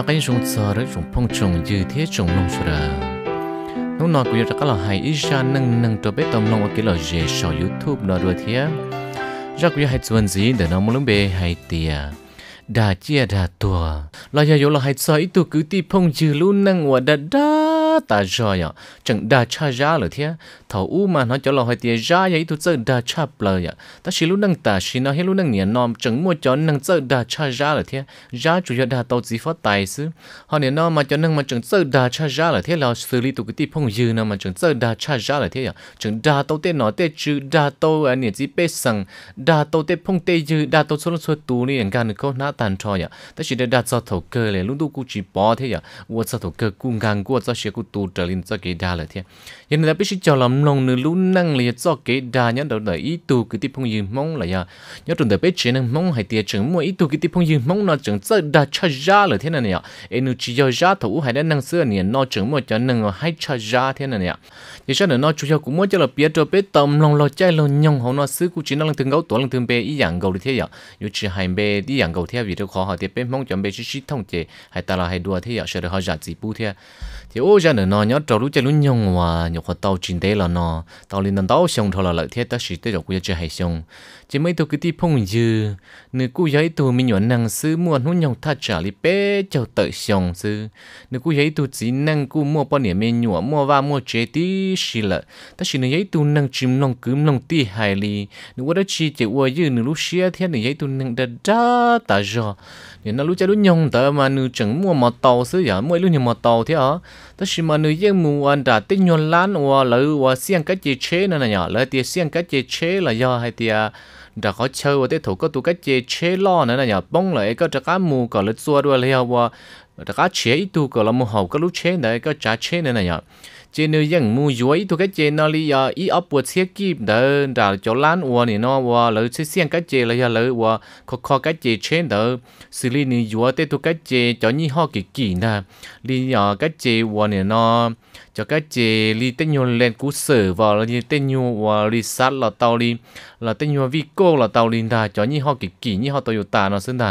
nó cái chúng sợ đấy chúng phong trùng như thế trùng nông sờ nó nó cũng là các là hay ít ra nâng nâng cho biết tâm lòng cái là dễ sở youtube nó rồi thế ra cũng hay chuyện gì để nó muốn lắm bề hay tiề đà chia đà tua là giờ là hay sợ ít tu cứ ti phong trừ luôn nâng ở đà đà ta rồi ạ chẳng đa cha ra là thế thầu u mà nó cho lo hay tiền ra vậy tôi chơi đa cha bờ ya ta chỉ lúc năng ta chỉ nó hết lúc năng niệm nom chẳng mua cho năng chơi đa cha ra là thế ra chủ yếu đa tàu chỉ phát tài xứ họ niệm nom mà cho năng mà chẳng chơi đa cha ra là thế là xử lý tụ cái tip phong dư nào mà chẳng chơi đa cha ra là thế ạ chẳng đa tàu tên nó tên chữ đa tàu anh niệm chỉ bê sằng đa tàu tên phong tên dư đa tàu số số tu này anh gan có ná tàn trò ya ta chỉ để đa cho thầu cơ này luôn tôi cũng chỉ bỏ thế ya vua cho thầu cơ cũng gan vua cho sẽ cũng tu trở lên cho cái đà là thế nhưng là biết cho làm lòng nữ lũ năng là cho cái đa nhớ đầu đời ý tu cái tiếp phong dư mong là ya nhớ trong đời biết chuyện năng mong hay tiệt chừng mua ý tu cái tiếp phong dư mong nó chừng rất đa cho ra là thế này nè em nữ chỉ cho ra thủ hay đã năng xưa nè nó chừng mua cho năng hay cho ra thế này nè thì sao nữa nó chủ yếu cũng muốn cho là biết cho biết tâm lòng lo chạy lòng nhong họ nó xứ cũng chỉ năng từng gấu tuổi năng từng bé ý dạng gấu thế ya như chỉ hai bé đi dạng gấu thế vì đâu khó họ tiệt bé mong chuẩn bé chỉ chỉ thông chế hay ta là hay đua thế ya sẽ được họ giả gì bu thế thì ô giờ là nó nhớ trâu lúc chơi lúc nhung mà nhục họ tàu chín tế là nó tàu liền tàu xong thôi là lợi thế ta chỉ tới được bây giờ hay xong chỉ mấy tôi cứ đi phong dư nửa cú giấy tôi mình nhọn năng sư mua nó nhung thắt trả li bé cho tới xong sư nửa cú giấy tôi chỉ năng cú mua bao nhiêu mình nhọn mua và mua chế tí xí là ta chỉ nửa giấy tôi năng chìm lòng cứng lòng tí hài li nửa quá đó chỉ chỉ qua dư nếu lúc xia thế nửa giấy tôi năng đã đã ta rồi nên nó lúc chơi lúc nhung tớ mà nữ chẳng mua mà tàu xứ giờ mua lúc nhung mà tàu thế à tớ chỉ mà nữ yên mua anh đã tích nhon lán và lỡ và xiên cái chế chế này nhở lỡ thì xiên cái chế chế là do hay thì đã có chơi và tiếp thủ có tụ cái chế chế lo nữa này nhở bông lại có trả cá mua có lỡ xua đuôi leo và แต่ก็เชื่ออีตัวก็เราโมโหก็รู้เชื่อไหนก็จ้าเชื่อเนี่ยนะเจนยังมูย้อยตัวก็เจนนอลีอ่ะอีอับปวดเสียกีบเดินด่าจอล้านวัวเนี่ยนอวัวเลยเสียงก็เจเลยฮะเลยวัวคอคอก็เจเชื่อเดินสิลีนี่ยัวเตตัวก็เจจอยี่ห้อกี่กี่นะลีอ่ะก็เจวัวเนี่ยนอจอก็เจลีเตยนเลนกูเสือวัวลีเตยนวัวลีซัดเราเตาลีเราเตยนวิโก้เราเตาลีนด่าจอยี่ห้อกี่กี่ยี่ห้อโตโยต้าเนาะซึ่งด่า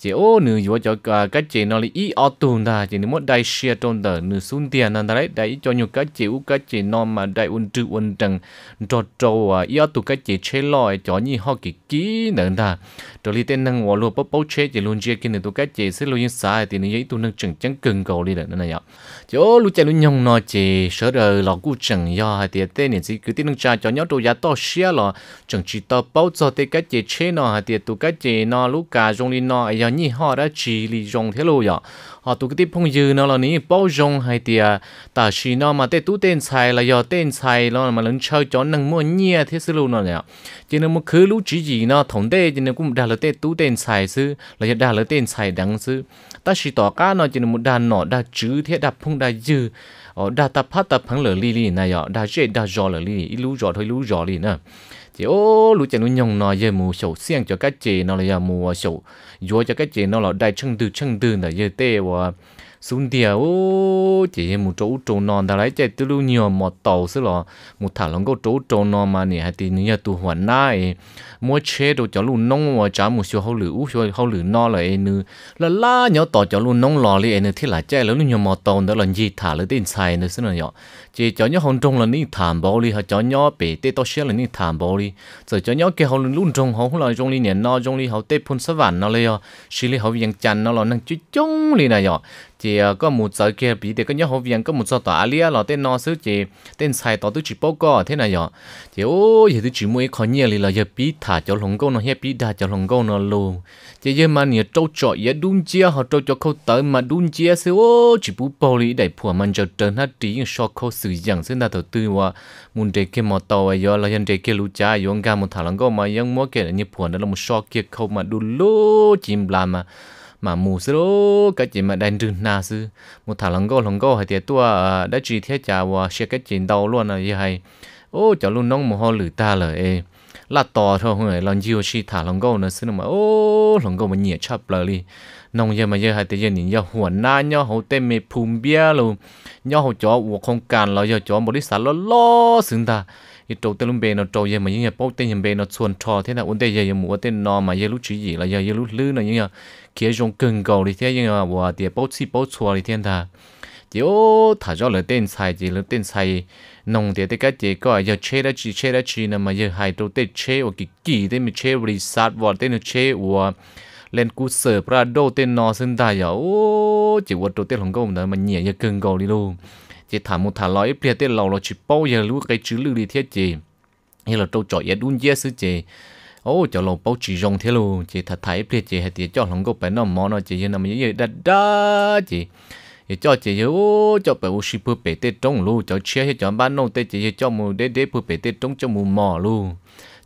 chỉ ô nữ vừa cho các chị nó lấy ít ở tuần ta chỉ nếu muốn đại share trong tờ nữ xuống tiền ta lấy đấy cho nhiều các chị u các chị nó mà đại ôn trừ ôn trần cho trâu à ít ở tụ cái chị chơi lòi cho như họ kỳ kỹ nữa ta rồi đi tên năng hòa luôn bắp bắp chơi chỉ luôn chơi kinh nữa tụ các chị sẽ luôn sai thì nó vậy tụ năng chừng chẳng cần cầu đi nữa này ạ chỉ ô lúc chạy luôn nhong nó chỉ sợ đời lọ cu chẳng do hay tiền tên này chỉ cứ tin năng cha cho nhau trâu giá to share lọ chẳng chỉ to bao cho tên các chị chơi nó hay tiền tụ các chị nó lúc cả trong đi nó giờ nhỉ họ đã chỉ lì rong thế lô giờ họ tụ cái tiếp phong dư nó là ní bao rong hay tiề, ta chỉ nó mà tê tú tên xài là giờ tên xài nó mà lần chơi cho năng mua nhẹ thế sư lô nó nhở cho nên một khứ lũ chỉ gì nó thống tê cho nên cũng đã là tê tú tên xài sư là giờ đã là tên xài đắng sư ta chỉ tỏ cá nó cho nên một đàn nọ đã chữ thế đạp phong đã dư ở đa tập phát tập phẳng lửa li li này giờ đã chơi đã giò lửa li lú giò thôi lú giò li nè thì ô lũ trẻ lũ nhông nó giờ mua sầu xiang cho các chị, nó là giờ mù à sầu vua cho các chị nó là đại chân tư chân tư là giờ tê và xuống địa ô à, chỉ mua chỗ chỗ non ta lấy chạy từ lưu nhiều một tàu xí lọ một thả lòng câu chỗ chỗ non mà nè hai tí nhà tu hoàn nai mua chế đồ cho lũ nông mà trả một số hậu lử số hậu lử no là em nữ là la nhỏ tàu cho lũ nông lò li em nữ thì là chạy lũ nhiều một tàu đó là gì thả lấy tiền xài nữa xí nào nhọ chỉ cho nhau hồng trung là ní thảm bò đi hay cho nhau bể tê to xe là ní thảm bò đi rồi cho nhau kia hồng luôn trung hồng là trung đi nền no trung đi hồng tê phun sá vạn nó lấy xí lấy hồng viên chăn nó là năng chú chung đi này nhở chỉ ờ, có một giờ kia bị thì có nhau hồng viên có một số tỏa lia là tên nó xứ chỉ tên sai tỏ tôi chỉ bao co thế này nhở chỉ ô giờ tôi chỉ mua khó nhiều là giờ bị thả cho lồng câu nó hết bị thả cho lồng câu nó luôn chỉ giờ mà nhiều trâu chọi, giờ đun chia họ trâu cho câu tới mà đun chia sẽ ô chỉ bù bò lý để phù mình cho trơn hết trí so câu sử dụng sẽ là đầu tư và muốn để cái mỏ tàu và do là hiện để cái lũ cha yong ga một thằng lăng có mà yong mua cái như phù nó là một so kia câu mà đun lô chim làm mà mà mù sơ lô cái gì mà đang rừng na sư một thằng lăng có lăng có hay tiệt tua à, đã chỉ thế cha và sẽ cái chuyện đau luôn là như hay ô cháu luôn nóng mồ hôi lửa ta lời là tỏ thôi người lòng diêu chi thả lòng gấu nó xin mà ô lòng gấu mà nhẹ chập lời đi nông dân mà giờ hai tay dân nhìn giờ huấn na nhau hậu tên mẹ phun bia luôn nhau hậu chó uổng không cản lo giờ chó một đi sả lo lo xứng ta cái trâu tên luôn bề nó trâu giờ mà những nhà bao tên hiện bề nó chuồn trò thế là uốn tay giờ giờ mua tên nó mà giờ lúc chỉ gì là giờ giờ lúc lư là những nhà kia dùng cưng cầu đi thế những nhà và tiệp bao chi bao chua đi thiên ta chỉ thả cho lời tên sai chỉ lời tên sai nông địa tất cả gì có giờ chế đó chỉ chế đó chỉ nè mà giờ hai đầu tết chế ở cái kỳ tết mình chế resort vào tết nó chế ở lên cú sở prado tết nó sinh ra giờ ô chỉ vật đầu tết không có một mà nhẹ giờ cưng cầu đi luôn chỉ thả một thả lõi bia tết lầu nó chỉ bao giờ lúc cái chữ lưu đi thiết gì hay là trâu chọi yết đun yết sứ gì ô cho lầu bao chỉ rong thế luôn chỉ thả thái bia chỉ hay tiệt cho không có phải nó mò nó chỉ như nằm như vậy đã đã chỉ 也叫姐姐哦，叫白乌西不白的中路，叫切些叫班弄的姐姐叫木的的不白的中叫木毛路。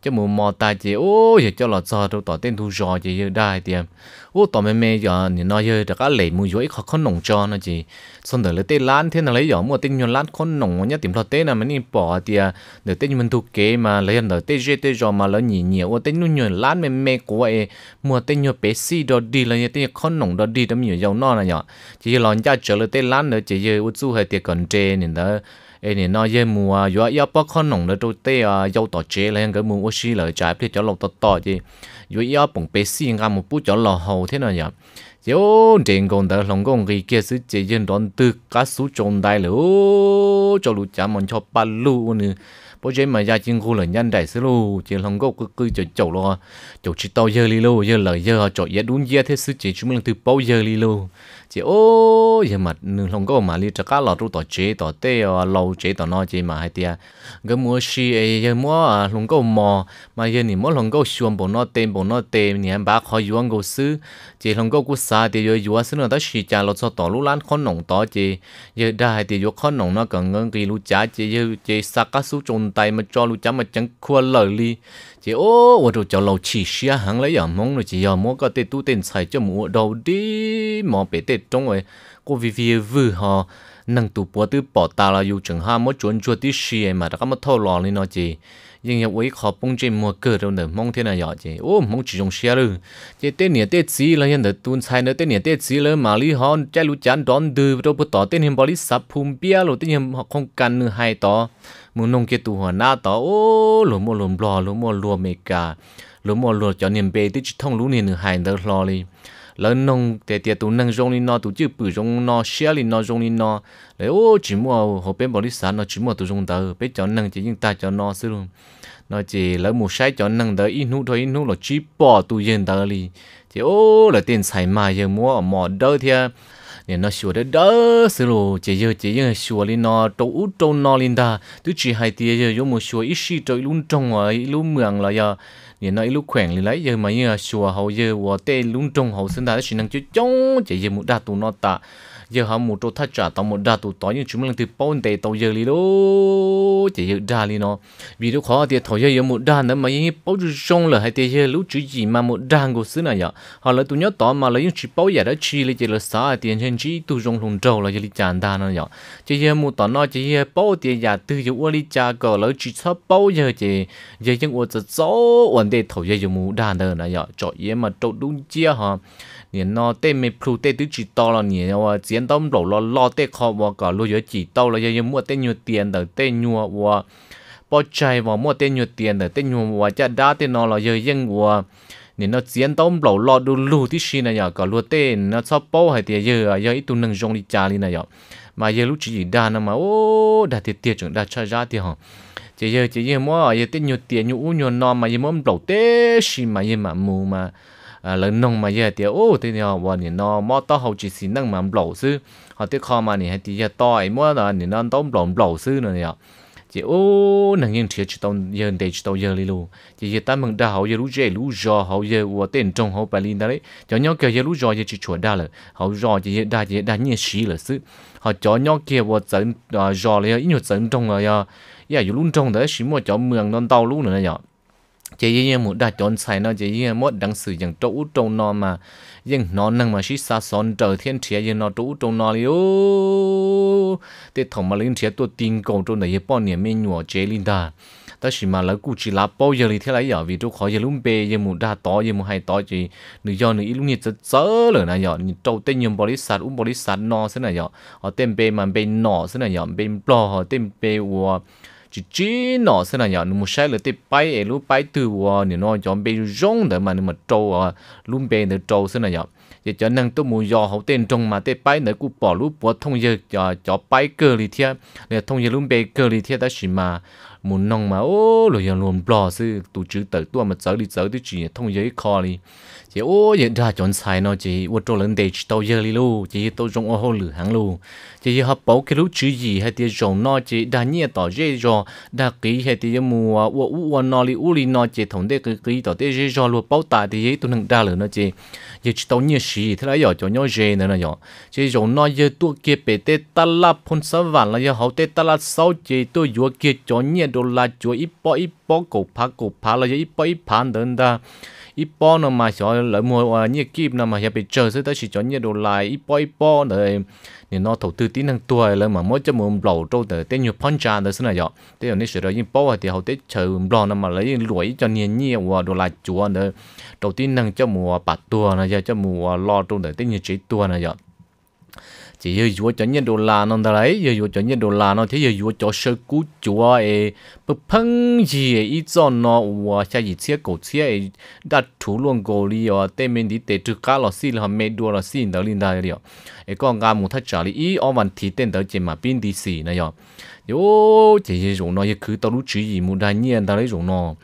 cho mù mò ta chỉ ô giờ cho lọt cho đâu tỏ tên thu giò chỉ đại tiệm ô tỏ mẹ mẹ giờ nhìn nói giờ được á lệ mù dưới khó khó nồng cho nó chỉ xong rồi lấy tên lán thế nào lấy giờ mua tên nhon lán khó nồng nhá tìm lọ tên là mình đi bỏ tiệm à, để tên mình thu kế mà lấy rồi tên dê tên giò mà lấy nhỉ nhiều ô tên nhon nhon lán mẹ mẹ của ấy mua tên nhon bé si đó đi là như tên khó nồng đó đi đó nhiều giàu no là nhở chỉ lo cha trở lấy tên lán nữa chỉ giờ ô chú hơi tiệm còn trên nên đó ai nè nó ye mùa yo yo bóc con nòng nó đâu tê à yo tỏ chế lên cái mùa xí lời trái thì cho lộc tỏ tỏ chứ yo yo bùng bê xí ngang một bút cho lò hầu thế nào nhở yo trên con đó lòng con kia sự chế dân đón từ cá sú trồng đại lũ cho lũ chả mòn cho ba lũ bố chế mà gia chính khu là nhân đại sứ lô chỉ lòng gốc cứ cứ cho chậu lo chậu chỉ tao giờ li lô giờ lời giờ chậu giá đúng thế sự chế chúng mình từ bao giờ li lô chỉ ô giờ mà không có mà li chắc cá lò rút tỏ chế tỏ tê à, lâu chế tỏ nó chế mà hay tia cái mua xì ấy giờ mua à, không có mò mà giờ nỉ mua không có xuồng bộ nó tên bộ nó tên nỉ bác khỏi yuan gấu sư chỉ không có cú sa thì giờ yuan sư nó ta xì cha lò cho tỏ lú lan khó nồng tỏ chế giờ đa hay thì yuan khó nồng nó cần ngân kỳ lú chả chế giờ chế sa cá sú trồn tay mà cho lú chả mà chẳng khua lờ li chị ô 我就叫老七些行了呀，忙了 chị 呀，忙个得都点菜就莫到底，莫别得中诶，过微微微哈，能都不得报答了，又正哈莫专注的事嘛，他么偷懒了呢姐。ยังอยากไว้ขอปงเจมัวเกิดเราเนอะมองเท่าไรอยอดเจโอ้มองจีจงเชียเลยเจเต้นเนี่ยเต้ซีแล้วยันเดอตูนชายเนอะเต้นเนี่ยเต้ซีเลยมาลีฮอนใจลูจันดอนดูเราไปต่อเต้นเห็นบริษัทภูมิเปียเราเต้นเนี่ยคงกันเนื้อให้ต่อมึงนงเกตัวหัวหน้าต่อโอ้หลุมหลุมรอหลุมรวมเมกาหลุมรวมจอเนียมเบติจิท่องรู้เนี่ยเนื้อให้เดอรอเลย lớn nông để tiền tụ nâng rong đi nó tụ chữ bự rong nó xe đi nó rong đi nó lấy ô chỉ mua hộp bên bỏ đi xả, nó chỉ mua tụ rong tờ bé cho nâng chỉ những ta cho nó xí luôn nó chỉ lấy một sai cho nâng tới ít nút thôi ít nút là chỉ bỏ tụ yên tờ đi chỉ ô là tiền xài mà giờ mua ở mỏ đỡ thiệt nên nó xua đỡ đỡ xí luôn, chỉ giờ chỉ giờ xua lên nó trâu út trâu nó lên ta tụ chỉ hai tiền giờ giống một xua ít xí trâu luôn trong ở luôn mường là giờ giờ nói lúc khỏe lấy giờ mà như ờ, sùa hậu giờ và ờ, tê lung trong hậu sinh ra sinh năng chú chống chỉ giờ muốn đa tụ nó ta giờ họ một trâu thắt trả tao một đa tụ tối nhưng chúng mình từ bao tệ tao giờ đi đâu chỉ giờ đa đi nó vì lúc khó thì thôi giờ một đa nữa mà như bao nhiêu sông là hay thì giờ lúc chữ gì mà một đa ngô xứ này nhở họ là tụi nhớ tỏ mà là những chỉ bao giờ đã chi là chỉ là xã tiền trên chỉ tụi rong lùng trâu là chỉ là chán đa nó nhở chỉ giờ một tỏ nó chỉ giờ bao tiền giờ từ giờ uống li cha cờ là chỉ sắp bao giờ chỉ giờ những uống giờ số vấn đề thôi giờ một đa nữa này nhở cho em mà trâu đúng chưa hả 年咯，对没铺对都知道了，年我见到老了老对靠我搞路就知道了，也也没得有点的，对有我不在我没得有点的，对有我家打的那了，也因我年那见到老老都路的是那呀，搞路对那差包还得有啊，要一度能用的家里那呀，嘛也路只打那嘛哦，打的跌整打差啥的哈。chỉ giờ chỉ giờ mua ở giờ tiền nhiều tiền nhiều uống nhiều non mà giờ mua đầu tết xí mà giờ mà mua mà À, lớn nông mà giờ thì ô thì họ bọn thì nó mò to hậu chỉ xin năng mà lẩu sư họ tiếc kho mà thì thì giờ to ấy mò là thì nó tôm lẩu lẩu sư nữa nhỉ chỉ ô nàng yên tao giờ để tao giờ đi luôn chỉ giờ ta mừng đã hậu giờ lú dễ lú giò hậu tên trong hậu bà linh cho nhau kia giờ lú giò giờ chỉ chuột đa là chỉ giờ đa giờ đa nhiên xí là sư cho nhau kia của dẫn à, giò là ít nhiều dẫn trong rồi à, giờ giờ lú trong đấy xí mà cho mường non tao lú nữa nhỉ จะยี่ยังหมดได้จนใส่เนาะจะยี่ยงหมดดังสื่ออย่างโต๊ะโตนอนมายังนอนนั่งมาชิซาซอนเจอเทียนเทียยังนอนโต๊ะโตนอนเลยโอ้แต่ถมมาลินเทียตัวติงกงตในไห่ป้อนเนี่ยไม่หนัวเจลินดาแต่ชิมาแล้วกูจีลาเป้าเยลยเท่าไรอย่าวีตัวขออย่าลุ่มเบย์ยังหมดได้ต่อยังหมดให้ต่อจีหนึ่งย้อนหนึ่งอีลุ่มเนี่ยจะเจอเลยนะย่อนโต๊ะเต็มยมบริษัทอุ้มบริษัทนอนเส้นอย่อเต็มเบย์มันเป็นนอเส้นอย่อเป็นปลอเต็มเบย์วัว chỉ chỉ nó sẽ là nhỏ nó một sai là tiếp bay ấy lúc bay từ vào nếu nó chọn bay rong để mà nó mà trâu à luôn bên để trâu sẽ là nhỏ giờ cho năng tôi muốn dò hậu tên trong mà tiếp bay nữa cũng bỏ lúc bỏ thông giờ cho cho bay cơ đi theo để thông giờ luôn bay cơ đi theo đó chỉ mà muốn nong mà ô rồi giờ luôn bỏ sự tụ chữ tới tua mà giờ đi giờ đi chỉ thông giới kho đi chỉ ô chỉ ra chọn sai nó chỉ ô trâu lớn để tàu giờ đi luôn chỉ tàu dùng ô hồ lử hàng luôn chỉ họ bảo cái lúc chữ gì hay thì dùng nó chỉ đa nhiên tỏ dễ cho đa kỹ hay thì mua ô ô nó li ô li nó chỉ thằng để cái kỹ tỏ để dễ cho luôn bảo tài thì tôi nâng đa lử nó chỉ giờ chỉ tàu nhiên gì thế là giờ cho nhau dễ nữa là giờ chỉ dùng nó giờ tôi kia bể tê ta la phun sáu vạn là giờ hậu tê ta la sáu chỉ tôi vừa kia cho nhiên đô la chúa ít bao ít bao cổ phá cổ phá là giờ ít bao ít phá đơn ta ít bo nó mà cho lợi mua à, như kim nó mà hiệp bị chờ tới tới chỉ cho như đồ lại ít bo ít bo rồi nên nó đầu tư tí năng tuổi rồi mà mỗi cho một lẩu trâu tới tên nhiều phong trào tới xin này rồi thế rồi nên sửa rồi ít bo thì họ tết chờ lò nó mà lấy lưỡi cho nhiều nhiều và đồ lại chuột nữa đầu tiên năng cho mùa bạt tua này cho mùa lo trâu tới tên nhiều chỉ tua này rồi chỉ yêu chúa cho nhân đô la nó đó đấy yêu chúa cho nhân đồ là nó thế yêu chúa cho sơ cú chúa ấy bự phăng gì ấy ít cho nó và cha gì chia cổ chia ấy đã thủ luôn cổ đi ở tên mình đi tệ trừ cá lò xì là mẹ đua lò xì đó linh đại liệu ấy con gà muốn thắt trả lý ý ông vẫn thì tên đó chỉ mà pin đi xì này rồi yo chỉ yêu chúng nó cứ tao lúc chỉ gì muốn đại nhiên tao lấy chúng nó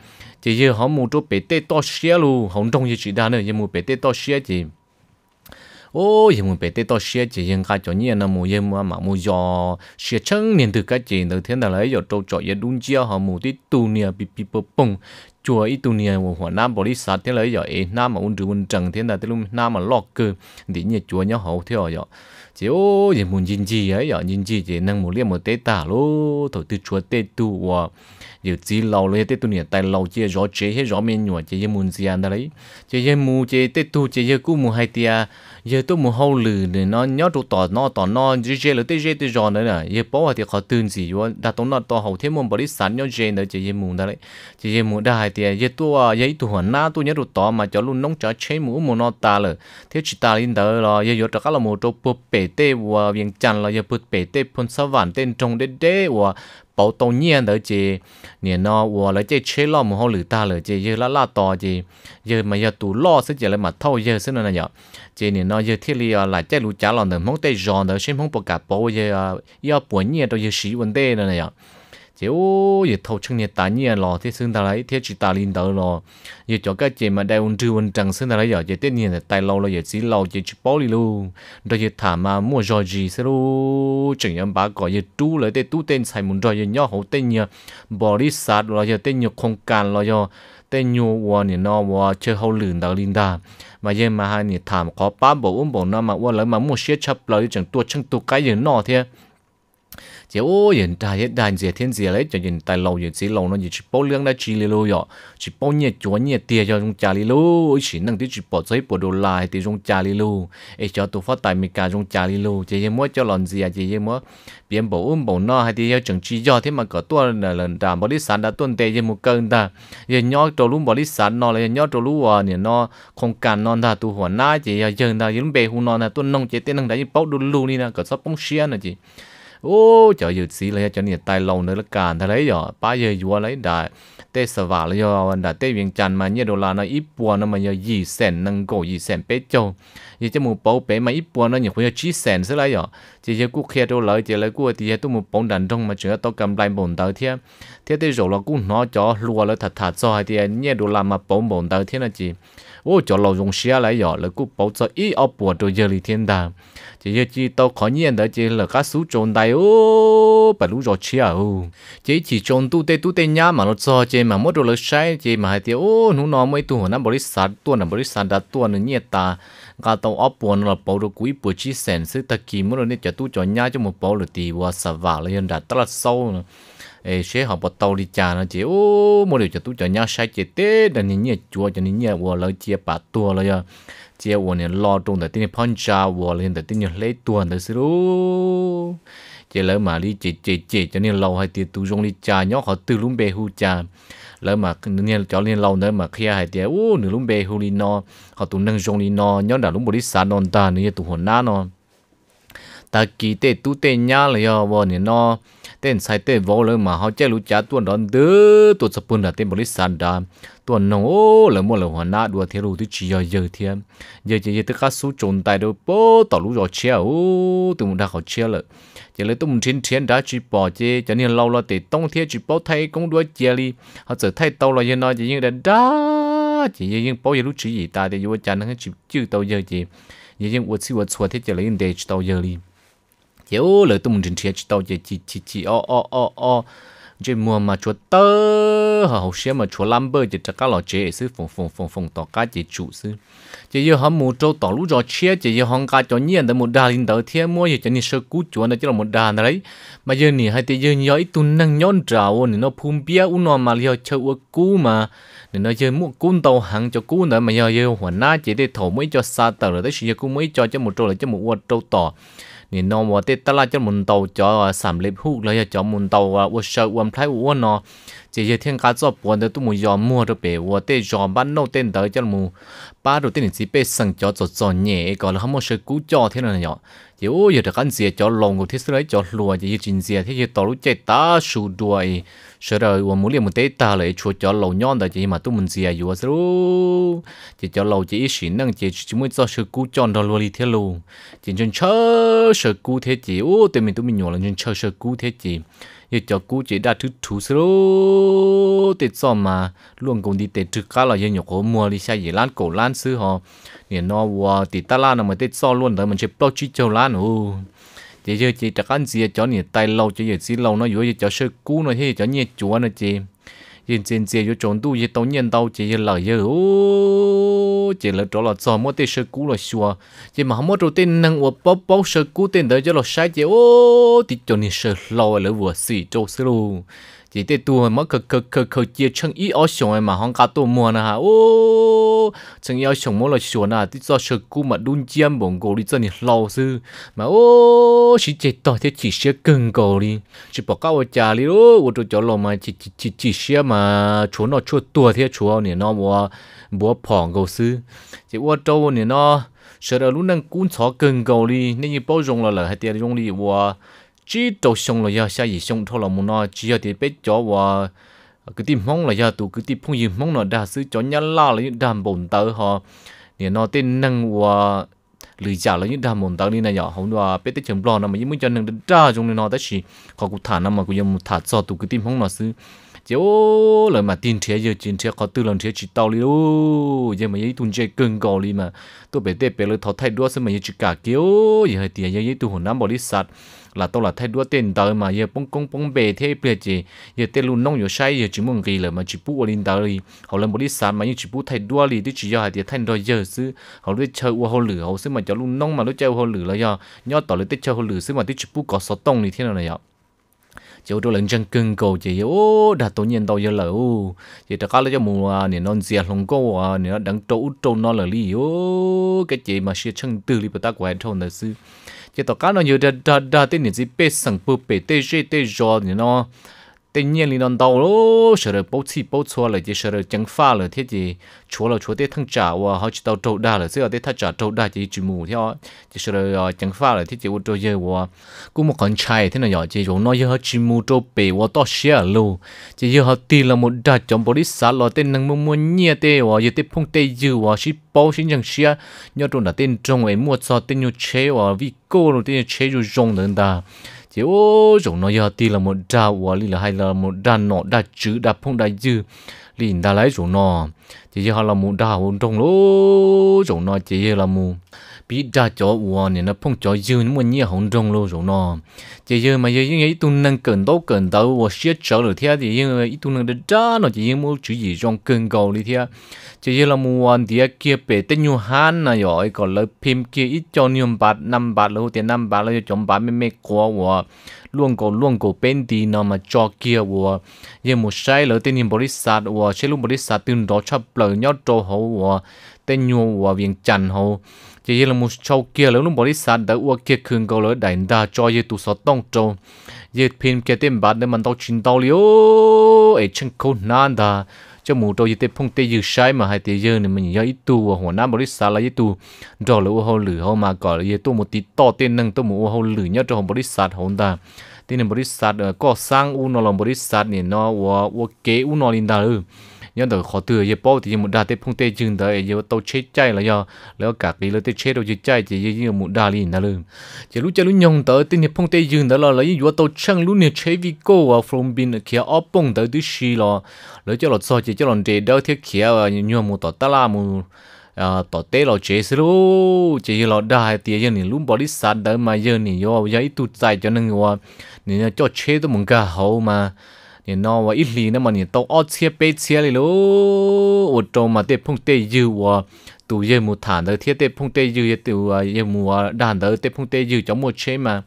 chỉ yêu họ muốn chỗ bé tê to xia luôn không trong gì chỉ đa nữa nhưng muốn bé tê to xia chỉ ô giờ muốn bé tê to xe chỉ riêng cái chỗ nhẹ nó mua yên mà mà mua giò xe chân nên từ cái chỉ đầu tiên là lấy giò trâu trọi giờ đúng chưa họ mua tí tu nia bị bị bơ bông chùa ít tu nia của họ nam bỏ đi sát thế lấy giò nam mà ôn trừ ôn trần thế là thế luôn nam mà lọt cơ thì nhẹ chùa nhớ hậu theo giò chỉ ô giờ muốn nhìn ấy giò nhìn gì chỉ năng một liên một tê tả lô thổi từ chùa tê tu và giờ chỉ lâu lấy tê tu nia tại lâu chia rõ chế hết rõ miên nhủa chỉ giờ muốn gì anh đấy chỉ giờ mua chế tê tu chỉ giờ cũng mua hai tia giờ tôi muốn hậu lử để nó nhớ trụ tỏ nó tỏ nó dễ dễ là dễ dễ tới đấy nè giờ bảo thì khó tin gì vậy đã tông nó tỏ hậu thêm một body sẵn nhớ dễ nữa chỉ dễ muốn đấy chỉ dễ muốn đại thì giờ tôi à giờ tôi hoàn na tôi nhớ trụ tỏ mà cho luôn nóng cho chế mũ một nó ta là thế chỉ ta lên đó là giờ giờ tất cả là một chỗ bộ bể tê và viếng chăn là giờ bút bể tê phun sao vạn tên trong đế đế và bảo tông nhiên đó chị nè nó và là chị chế lo một hậu lử ta là chơi, giờ lá lá to chị giờ mà giờ tủ lo sẽ giờ lại mà thâu giờ sẽ nó nhở chị nè nó giờ thiết li là chơi lú chả lo nữa không tê giòn đó xem không bỏ cả bảo giờ giờ buồn nhiên đó giờ xí vấn đề này nhở chỉ ô giờ thâu chân nhà ta nhia lò thế xương ta lấy thế chỉ ta linh đỡ lò giờ cho cái chị mà đeo trừ quân trăng xương ta lấy giờ giờ tết nhà này tay lâu rồi giờ chỉ lâu giờ chỉ bỏ đi luôn rồi giờ thả mà mua rồi gì xí lu chừng em bà gọi giờ tu lấy tên tu tên xài muốn rồi giờ nhỏ hậu tên nhà bỏ đi sát rồi giờ tên nhà không can rồi giờ tên nhu wa nè nó wa chơi hậu lửng đỡ linh ta mà giờ mà hai nè thả mà có ba bộ uống bộ nó mà wa lấy mà mua xe chấp lấy chẳng tua chẳng tu cái gì nó thế chỉ ô hiện tại hiện đại gì thiên gì lấy cho hiện tại lâu hiện chỉ lâu nó chỉ bao lương đã chỉ lâu chỉ bao nhiêu chúa nhiêu tiền cho chúng trả lâu chỉ năng thì chỉ bỏ giấy bỏ đô la thì chúng trả lâu ấy cho tôi phát tài mình cả chúng trả lâu chỉ như mỗi cho lần gì chỉ như mỗi biến bổ ôm bổ no hay thì chẳng chỉ do thế mà có tuần là lần đàm bỏ đã tuần tệ như một cơn ta giờ nhớ trâu lúc bỏ đi là nhớ trâu lúc à nè không cản non ta tu hoàn na chỉ giờ giờ ta những bề hu non là tuần nông chỉ tên năng đã như bao đô lưu đi nè có sắp bông xia nè chỉ ô chờ dự xí lấy cho nhiệt tay lâu nữa là càn thế lấy rồi ba giờ lấy đã tê sờ vả lấy rồi đã tê viên chăn mà nhiệt đô la nó ít bùa nó mà giờ gì sen nâng cổ gì sen bé châu giờ cho một bầu bé mà ít bùa nó nhiều khi chỉ sen sẽ lấy rồi chỉ giờ cú khe đô lấy chỉ lấy cú thì giờ tôi một bóng đàn trong mà chỉ tôi cầm lại bồn tàu thế thế tê rồi là cú nó cho lùa lấy thật thật rồi thì nhiệt đô la mà bóng bồn tàu thế là gì ô cho lâu dùng xe lại giờ là cũng bảo cho ít ở bùa giờ thì thiên đàng chỉ giờ chỉ tao khó nhiên đó chỉ là các số trộn đại ô bà lũ rồi chia ô chỉ chỉ trộn tu tê tu tê nhá mà nó cho chỉ mà mỗi đồ là sai chỉ mà hai tiêu ô nó nó mấy tu nó bảo đi tu nó bảo đi tu nó nhiệt ta cả tao ở nó bảo đồ quý bùa chi sen sự ta kỳ mỗi rồi nên cho tu cho nhá cho một bảo là tì và sờ vào là hiện đã tất là sâu nữa ê sẽ họ bắt tàu đi chà nó chỉ ô mua được cho tôi cho nhau sai chỉ tê đàn nhìn nhẹ chùa cho nhìn nhẹ vừa lời chia bà tua lời à chia vừa này lo trung để tin phong trà vừa lên để tin lấy tuần để xí lú chỉ lỡ mà đi chỉ chỉ chỉ cho nên lâu hay tiền tu dùng đi chà nhóc họ từ lúc bê hưu chà lỡ mà nên cho nên lâu nữa mà khi hay tiền ô nửa lúc bê hưu đi no họ tu nâng dùng đi no nhóc đã lúc bố đi non ta nữa tu hồn na no ta kỳ tê tu tê nhá là yo vô nè no tên sai tên vô lơ mà họ chơi lũ cha tuần đón đứ tuần sập bùn là tên bồi sàn đà tuần nông ô là mua là hoàn nát đua theo lũ thứ chỉ giờ giờ thiên giờ giờ giờ tất cả số trồn tại đâu bố tỏ lũ rồi chia ô tụi mình đã họ chia lợ giờ lấy tụi mình trên thiên đã chỉ bỏ chế, cho nên lâu là để tông thiên chỉ bỏ thay công đua chia li, họ trở thay tàu là như nói chỉ như là đá chỉ như những bao giờ lũ chỉ gì ta để vô cha nó chỉ chữ tàu giờ chỉ như những vật sự vật xua thế chỉ lấy chỉ tàu giờ li yếu lời tôi muốn trình chỉ tao chỉ chỉ chỉ chỉ o o o o chỉ mua mà chúa tơ họ học xe mà chúa làm bơ chỉ chắc cả lò chế sư phong phong phong phong tỏ cá chế chủ sư chỉ yêu hắn mua trâu tỏ lũ giò chia chỉ yêu hắn cá cho nhiên để một đà linh tới thiên mua gì cho nên sơ cú chúa này chỉ là một đà đấy mà giờ này hay thì giờ nhớ ít tu năng nhon trào nên nó phun bia u nó mà liều chơi u cú mà nên nó chơi mua cún tàu hàng cho cú nữa mà giờ giờ hoàn na chỉ để thổ mới cho xa tờ rồi tới sự giờ cú mới cho cho một trâu lại cho một u trâu tỏ 你弄我得得啦，就门头叫三立户了，要叫门头啊，我说我们拍我呢。这些天家做不的都没要么的白，我得上班弄点的叫么，把着点子被生叫做做孽，搞了他们是古叫天了要，这我有的干子叫龙骨，天是来叫罗，这些金子，这些道路在大树多哎，说到我没脸没得打嘞，除叫老娘的这些嘛都没子啊，有是喽，这叫老这一时能这只么做是古叫到罗里天喽，真正车是古天子，我对面都没鸟了，真车是古天子。giờ cho cú chỉ đã thứ thú sơ tết xò mà luôn cùng đi tết thứ cá là giờ nhục hồ mua đi xa gì lan cổ lan sư họ nè nó và tết ta lan mà tết xò luôn tới mình sẽ bao chi cho lan ô chỉ chơi chỉ chắc ăn gì cho nè tay lâu cho giờ xí lâu nó vừa cho sơ cú nó thế cho nhẹ chúa nó chị hiện diện diện yêu trốn đủ yêu tao nhận tàu chỉ yêu lợi yêu ô chỉ là chỗ là cho mỗi tên sơ cứu là xua chỉ mà không có chỗ tên năng của bó bó sơ cứu tên đó cho là sai chỉ ô thì cho nên sơ lo là vừa xì chỗ sơ luôn chỉ để tu mà khờ khờ khờ khờ chia chân ý ở sông mà hong cá tu mua nè ha ô chân ý ở sông mỗi là sông nè thì do sơ cú mà đun chiêm bổng cổ đi chân thì lâu sư mà ô chỉ chỉ to thế chỉ sẽ cần cổ đi chỉ bỏ cá vào trà đi ô ô tôi cho lòng mà chỉ chỉ chỉ chỉ sẽ mà chúa nó chúa tua thế chúa nè nó mua mua phỏng cổ sư chỉ ô trâu nè nó sợ là lúc năng cún chó cần cổ đi nên như bao dùng là là hai tiền dùng đi ô chỉ đầu sông là giờ sẽ gì sông thôi là muốn nói chỉ giờ thì biết cho và cứ tìm mong là giờ tụ cứ tìm phong gì mong là đã sử cho nhá la là những đàm bổn tớ họ nè nó tên năng và lười giả là những đàm bổn tớ đi này nhỏ không đoa biết tới chấm lo nào mà những muốn cho năng ra trong này nó tới chỉ có cụ thả nào mà cụ dùng thả cho tụ cứ tìm mong là sử chứ lời mà tin thế giờ tin thế có tư lần thế chỉ tao đi ô giờ mà giấy tuần chơi cưng gò đi mà tôi bé tê bé lời thọ thay đua xem mà chỉ cả kiểu giờ thì giờ giấy tuần hồn năm bỏ đi sạch là tôi là thay đua tiền tờ mà giờ bông công bông bề thế bây giờ giờ tiền luôn nông giờ sai giờ chỉ muốn gì là mà chỉ bu ở linh tờ đi họ lên một đi sáng mà như chỉ bu thay đua đi thì chỉ giờ hai tiền thay đôi giờ xứ họ lấy chơi u hồ lử họ xứ mà cho luôn nông mà nó chơi u hồ lử là giờ nhớ tỏ lấy tết chơi hồ lử xứ mà tết chỉ bu có số tông thì thế nào này ạ chỉ ô tô lên chân cưng cầu chỉ ô đã tổ nhiên tàu giờ lỡ chỉ ta cá lấy cho mùa à, nè non dìa lồng cô à nè đắng trâu trâu non là li ô cái chị mà xe chân từ li bắt ta quẹt thôi nè xứ ke to kanon yo da da da te ni ji pe sang pu pe te je te jo ni no tự nhiên lý đòn đầu lô sợ được bố chi bố xua lời chỉ sợ được chẳng pha lời thế gì chúa là chúa tết thăng trả và họ chỉ tàu trâu đa lời xưa tết thăng trả trâu đa chỉ chỉ mù theo chỉ sợ được chẳng pha lời thế chỉ ô tô dơ và cũng một con trai thế này nhỏ chỉ nói nó họ chỉ mù trâu bể và to xe lô chỉ dơ họ tì là một đa trong bố đi xả lo tên năng mua mua nhẹ tê và dơ tê phong tế dư và xí bố xin chẳng xe nhớ trộn là tên trong ấy mua cho tên nhu chế và vì cô rồi tên chế rồi dùng đến ta chỉ ô chúng nó giờ ti là một đa quả li là hay là một đa nọ đa chữ đa phong đa dư li đa lấy chúng nó chỉ giờ là một đa hồn trong lỗ chúng nó chỉ giờ là một bị đa chó uo nên nó phong chó dư nó muốn nhẹ hồng trong lô rồi nó chỉ dư mà dư những cái tu năng cần đâu cần đâu uo xiết chó rồi thế thì những cái tu năng được đa nó chỉ những muốn chú ý trong cần cầu đi thế chỉ dư là mua anh thì kia bể tên nhu han này rồi còn lấy phim kia ít cho nhiêu bát năm bát lâu tiền năm bát lâu chọn bát mấy mấy quá uo luôn cổ luôn cổ bên đi nó mà cho kia uo như một sai lỡ tên nhìn bồ đích sát uo chế luôn bồ đích sát tương đó chấp lỡ nhau trâu hậu uo tên nhu uo viền chăn hậu chỉ như là một châu kia lớn lúc bỏ đi sát đã uất kia khương câu lỡ đánh đa cho như tu sọ tông trâu như phim kia tên bát để mình tao chín tao liếu ấy chân câu nan đà cho mù trâu như tên phong tê dư sai mà hai tê dư này mình nhớ ít tu nam bỏ đi sát là ít tu đó là u hậu lử hậu mà gọi là như tu một tí to tên nâng tu một ua hậu lử nhớ cho hậu bỏ đi sát hậu ta tên này bỏ đi sát ờ, có sang u nó làm bỏ đi sát này nó u u kế u nó linh đà ừ nhớ được khó từ giờ bao thì một đa tết phong tê chừng đấy giờ tàu chết chay là do แล้ว cả cái là tết chết đâu chết chay thì giờ một đa liền đã luôn chỉ lúc chơi lúc nhông tới tên phong tê chừng đó là lấy giờ tàu chăng lúc này chơi vi cô à from bin kia ở bông tới tới xì lo lấy cho lọt soi chỉ cho lọt để đâu thiết kia nhôm một tọt ta la một à, tỏ tế là chế xí lô chế là đại tía giờ này lúc bỏ đi sát đỡ mà giờ nè yo giờ ít tụt dài cho nên yo nè cho chế tôi muốn cả hậu mà mà 你那我一里那么你到二千八千里喽，我中嘛得碰得有我。tụ giờ một thản đó thiết tết phong tê dư tụ giờ mùa đàn đó tết phong tê dư à, à, cho một chế mà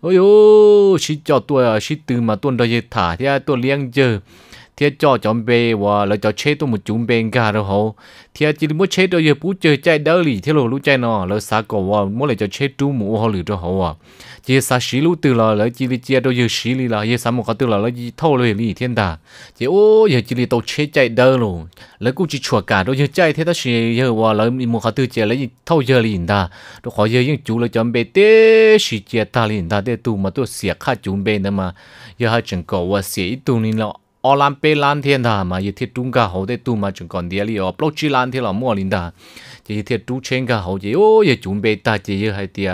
ôi ô chỉ cho tôi chỉ à, từ mà tuôn đó giờ thả thì tôi liêng giờ ที่จอจอมเบว่าเราจะเชตัวมุจุ่มเบงกาเราหอที่จริงมุเชตัวเยปูเจอใจเดลี่ที่เรารู้ใจเนาะเราสาก่ว่าเมื่อไรจะเชตูหมูหรือจะหัวเจสาชิลูตือเราแล้วจิริเจียตัวเยสิลีเราเยสามก็ตือเราแล้วยี่เท่าเลยลี่เทียนตาเจโอ้ยจิริโตเชใจเดลูแล้วกูจิชัวกาตัวเยใจเท่าสีเยว่าเราวมีมุขตัวเจแล้วยี่เท่าเยลี่ตาตัวขอเยยังจูเราจอมเบเตชิเจตาลี่ตาเตตูมาตัวเสียค่าจุ่มเบนมาเยหาจังก่ว่าเสียตัวนี้เนาะ ở làm bê lan thiên thà mà yết thiết trung cả hậu thế tu mà chúng còn địa lý ở bốc chi lan thiên là mua linh thà จีเทียตู้เชงก็เขาจีโอ้ยจุ่มเบตาจีเยอะให้เตีย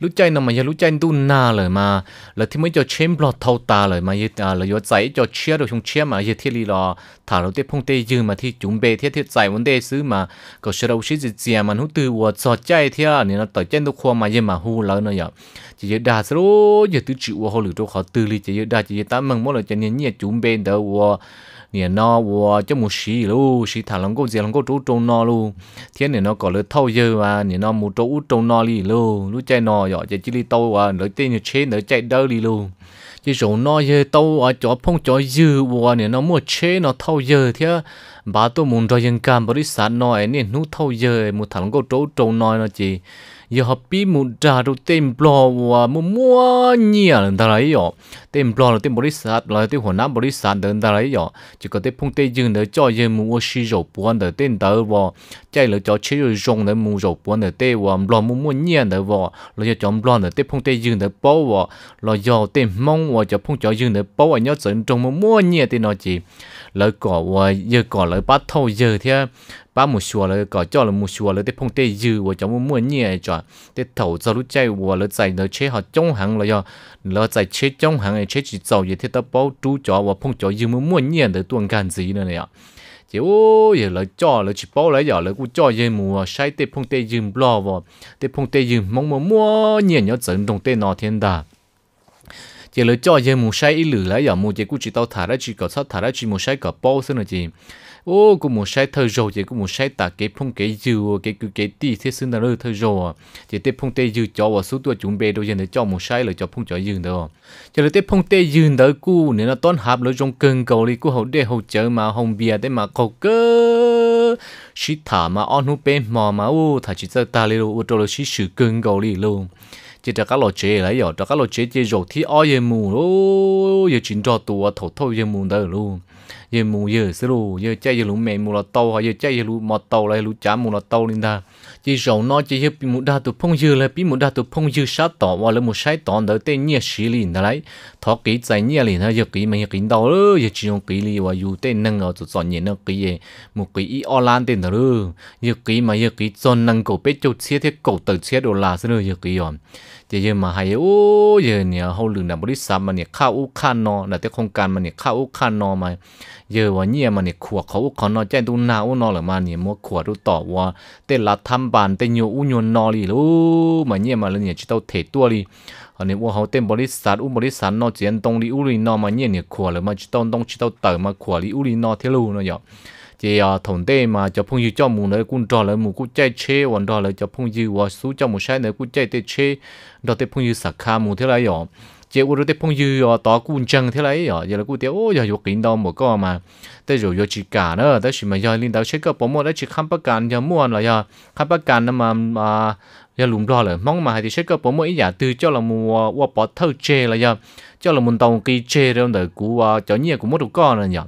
รู้ใจน้ำมานยาลุ้ใจตุ้หนาเลยมา แล้วที่ไม่จะเชมปลอดเท่าตาเลยมาเยอะเล้วยอใจจะเชื่อเราชงเชื่อมาเยอะเทียรีรอถ้าเราเตะพงเตะยืมมาที่จุ่มเบเทียเทียใจวันเดซื้อมาก็เชื่อเราชี้จตเจียมันหูตือวัวสอดใจเทียนี่นะต่อยเจนตัวความมาเยอะมาหูแล้วเนาะอย่าจีเยอะด่าสู้เยอะตื้อจิ้วเขาหรือตัวเขาตื้อลีจีเยอะด่าจีเยอะตั้มมึงมั่วเลยจะเนี่ยเนี่ยจุ่มเบเดอวัว nè nó wo cho một xí lu xí thả lòng cô gì lòng cô trú trâu nó luôn thế nè nó có lỡ thâu giờ mà nè nó một trú trâu nó đi luôn lúc chạy nó giờ chạy chỉ đi tàu à lỡ tên như chế lỡ chạy đâu đi luôn chỉ số nó giờ tàu à chó phong chó dư wo nè nó mua chế nó thâu giờ thế bà tôi muốn cho dân cam bà đi sát nó nè nú thâu giờ một thằng cô trú trâu nó là gì giờ họ bị mù trà đồ tên bò và mua mua nhiều lần ta lấy rồi tên bò là tên bò đi sát là tên hồ nam bò sát đến ta lấy rồi chỉ có tên phong tây dương để cho dân mua xì dầu buôn để tên tớ và chạy là cho chế rồi dùng để mua dầu buôn để tên và bò mua mua nhiều để và là giờ cho bò để tên phong tây dương để bao và là giờ tên mong và cho phong cho dương để bao và nhớ dẫn trong mù mua nhiều tên nó chỉ lỡ cỏ và giờ cỏ lỡ bắt thâu giờ thế ba một xùa lỡ cỏ cho là một xùa lỡ tết phong tê dư và cháu muốn mua nhẹ cho tết thầu cho lúc chạy và lỡ chạy lỡ chế họ trong hàng là do lỡ chạy chế trong hàng này chế chỉ giàu giờ thì ta bao chú cho và phong cho dư muốn mua nhẹ để tuần can gì nữa này ạ chỉ ô giờ lỡ cho lỡ chỉ bao lỡ giờ lỡ cũng cho giờ mua sai tết phong tê dư lo và tết phong tê dư mong muốn mua nhẹ nhớ dẫn đồng tê nọ thiên đà chỉ lời cho giờ mù say ít lử lại giờ mù chỉ cũng chỉ tao thả ra chỉ có sát thả ra chỉ mù say có bao xin nữa chỉ ô cũng mù say thời rồi chỉ cũng mù say tả cái phong cái dư cái cứ cái tì thế xưa nào thời rồi chỉ tiếp phong tê dư cho và số tuổi chuẩn bị đâu giờ để cho mù say lời cho phong cho dư đó chỉ lỡ tiếp phong tê dư đó cu nếu là toán hợp lời trong cần cầu đi cu hậu để hậu chờ mà hồng bia để mà cầu cơ chỉ thả mà on hút bên mò mà ô thả chỉ ta ta lên ô tô là chỉ sử cần cầu đi luôn chỉ cho các lò chế lấy rồi cho các lò chế chỉ dầu thì ai em mù lô giờ chính cho tụa à, thổ thổ em mù đó luôn giờ mù giờ xí luôn giờ chạy giờ luôn mẹ mù là tàu hay giờ chạy giờ luôn mọt tàu lại luôn chả mù là tàu lên ta chỉ dầu nó chỉ giờ bị mù đa tụ phong dư lại bị mù đa tụ phong dư sát tỏ hoặc là một sai tỏ đỡ tên nhia xí liền đó lấy thọ kỹ chạy nhia liền ha giờ kỹ mà giờ kỹ đau lơ giờ chỉ dùng kỹ liền và dù tên nâng ở chỗ chọn nhện nó kỹ gì một kỹ online tiền đó lơ giờ kỹ mà giờ kỹ chọn nâng cổ bé chốt xe thế cổ tử xe đồ là xí lơ giờ kỹ rồi จะเยืมมาให้โอ้เยเนี่ยเขาลืมนะบริษัทมันเนี่ยข้าวอุข้านอนแต่โครงการมันเนี่ยข้าวอุข้านอมาเยอะว่าเนี่ยมันเนี่ยขวดเขาอุขานอแจ้งดูนาอุนอหรือมาเนี่ยมัวขวดรู้ต่อว่าเต้ละทำบานเต็มโยอุยนนอรีลูมาเนี่ยมาเลยเนี่ยจะต้องเทตัวรีอันนี้ว่าเขาเต็มบริษัทอุบริษัทนอเจียนตรงรีอุรีนอมาเนี่ยเนี่ยขวดหรือมาจะต้องต้องจะต้องเติมมาขวดรีอุรีนอเทลูนะอย่า chỉ à ờ, thằng tê mà cho phong dư cho mù nữa cũng trò lại mù cũng chạy chê còn trò lại cho phong dư và số cho mù sai nữa cũng chạy tê chê đó tê phong dư sạc kha mù thế này ờ. rồi chỉ u tê phong dư ở đó cũng chân thế này ờ. rồi giờ là cũng thấy ô giờ dục kín đâu một co mà tê rồi giờ chỉ cả nữa tê chỉ mà giờ linh đạo chết cơ bỏ một đấy chỉ khám bác can giờ mua là giờ khám bác can mà mà giờ lùm lo rồi mong mà hay thì chết cơ bỏ một ý giả từ cho là mua qua bỏ thâu chê là giờ cho là muốn tàu kỳ chế rồi đời cũ cho nhiều cũng mất được con rồi nhở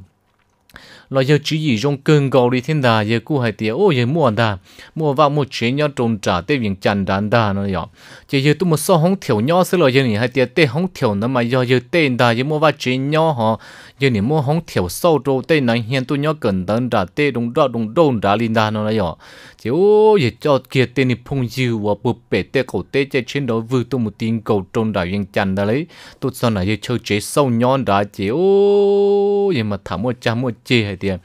là giờ chỉ gì trong cơn gò đi thiên đà giờ cú hai tiệt ô giờ mua đà mua vào một chế nhau trồng trả tê viện chăn đàn đà nó nhỏ giờ giờ tôi một số hóng thiểu nhau xí là giờ này hai tiệt tê hóng thiểu nó mà giờ giờ tê đà giờ mua vào chế nhau họ giờ này mua hóng thiểu sâu trâu tê này hiện tôi nhau cần đàn trả tê đúng đó đúng đồn đà linh đà nó nhỏ chiếu gì cho kia tên đi phong dư và bộ bể tên cầu tê chơi chiến đấu vư tôi một tin cầu trôn đảo yên chăn đó lấy tôi sau này chơi chế sâu nhon đã chiếu gì mà thả mua cha mua chê hay tiền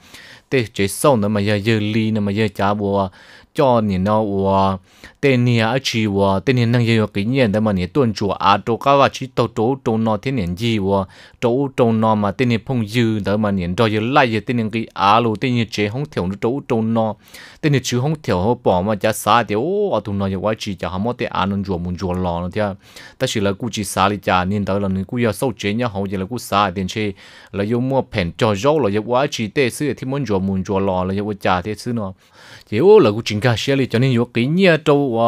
tê chế sâu nữa mà giờ giờ ly nữa mà giờ cha bùa cho nhìn nó và tên nhà ở chỉ wo tên nhà năng yêu cái nhiên đó mà nhà tuần chùa à chỗ cá và chỉ tổ chỗ chỗ nó tên nhà gì wo chỗ chỗ nó mà tên nhà phong dư đó mà nhà rồi giờ lại giờ tên nhà cái à lô tên nhà chế không thiếu nữa chỗ chỗ nó tên nhà chữ không thiếu họ bỏ mà giá xa thì ô tụi nó giờ quá chỉ cho họ mất tiền ăn nó chùa muốn chùa lò nữa thế ta chỉ là cú chỉ xa đi cha nên đó là người cú giờ sâu chế nhau họ giờ là cú xa tiền chế là yêu mua phèn cho rau là giờ quá chỉ tê xứ thì muốn chùa muốn chùa lò là giờ quá chả thế xứ nó chỉ ô là cú chỉnh cả xe đi cho nên yêu cái nhiên đâu ว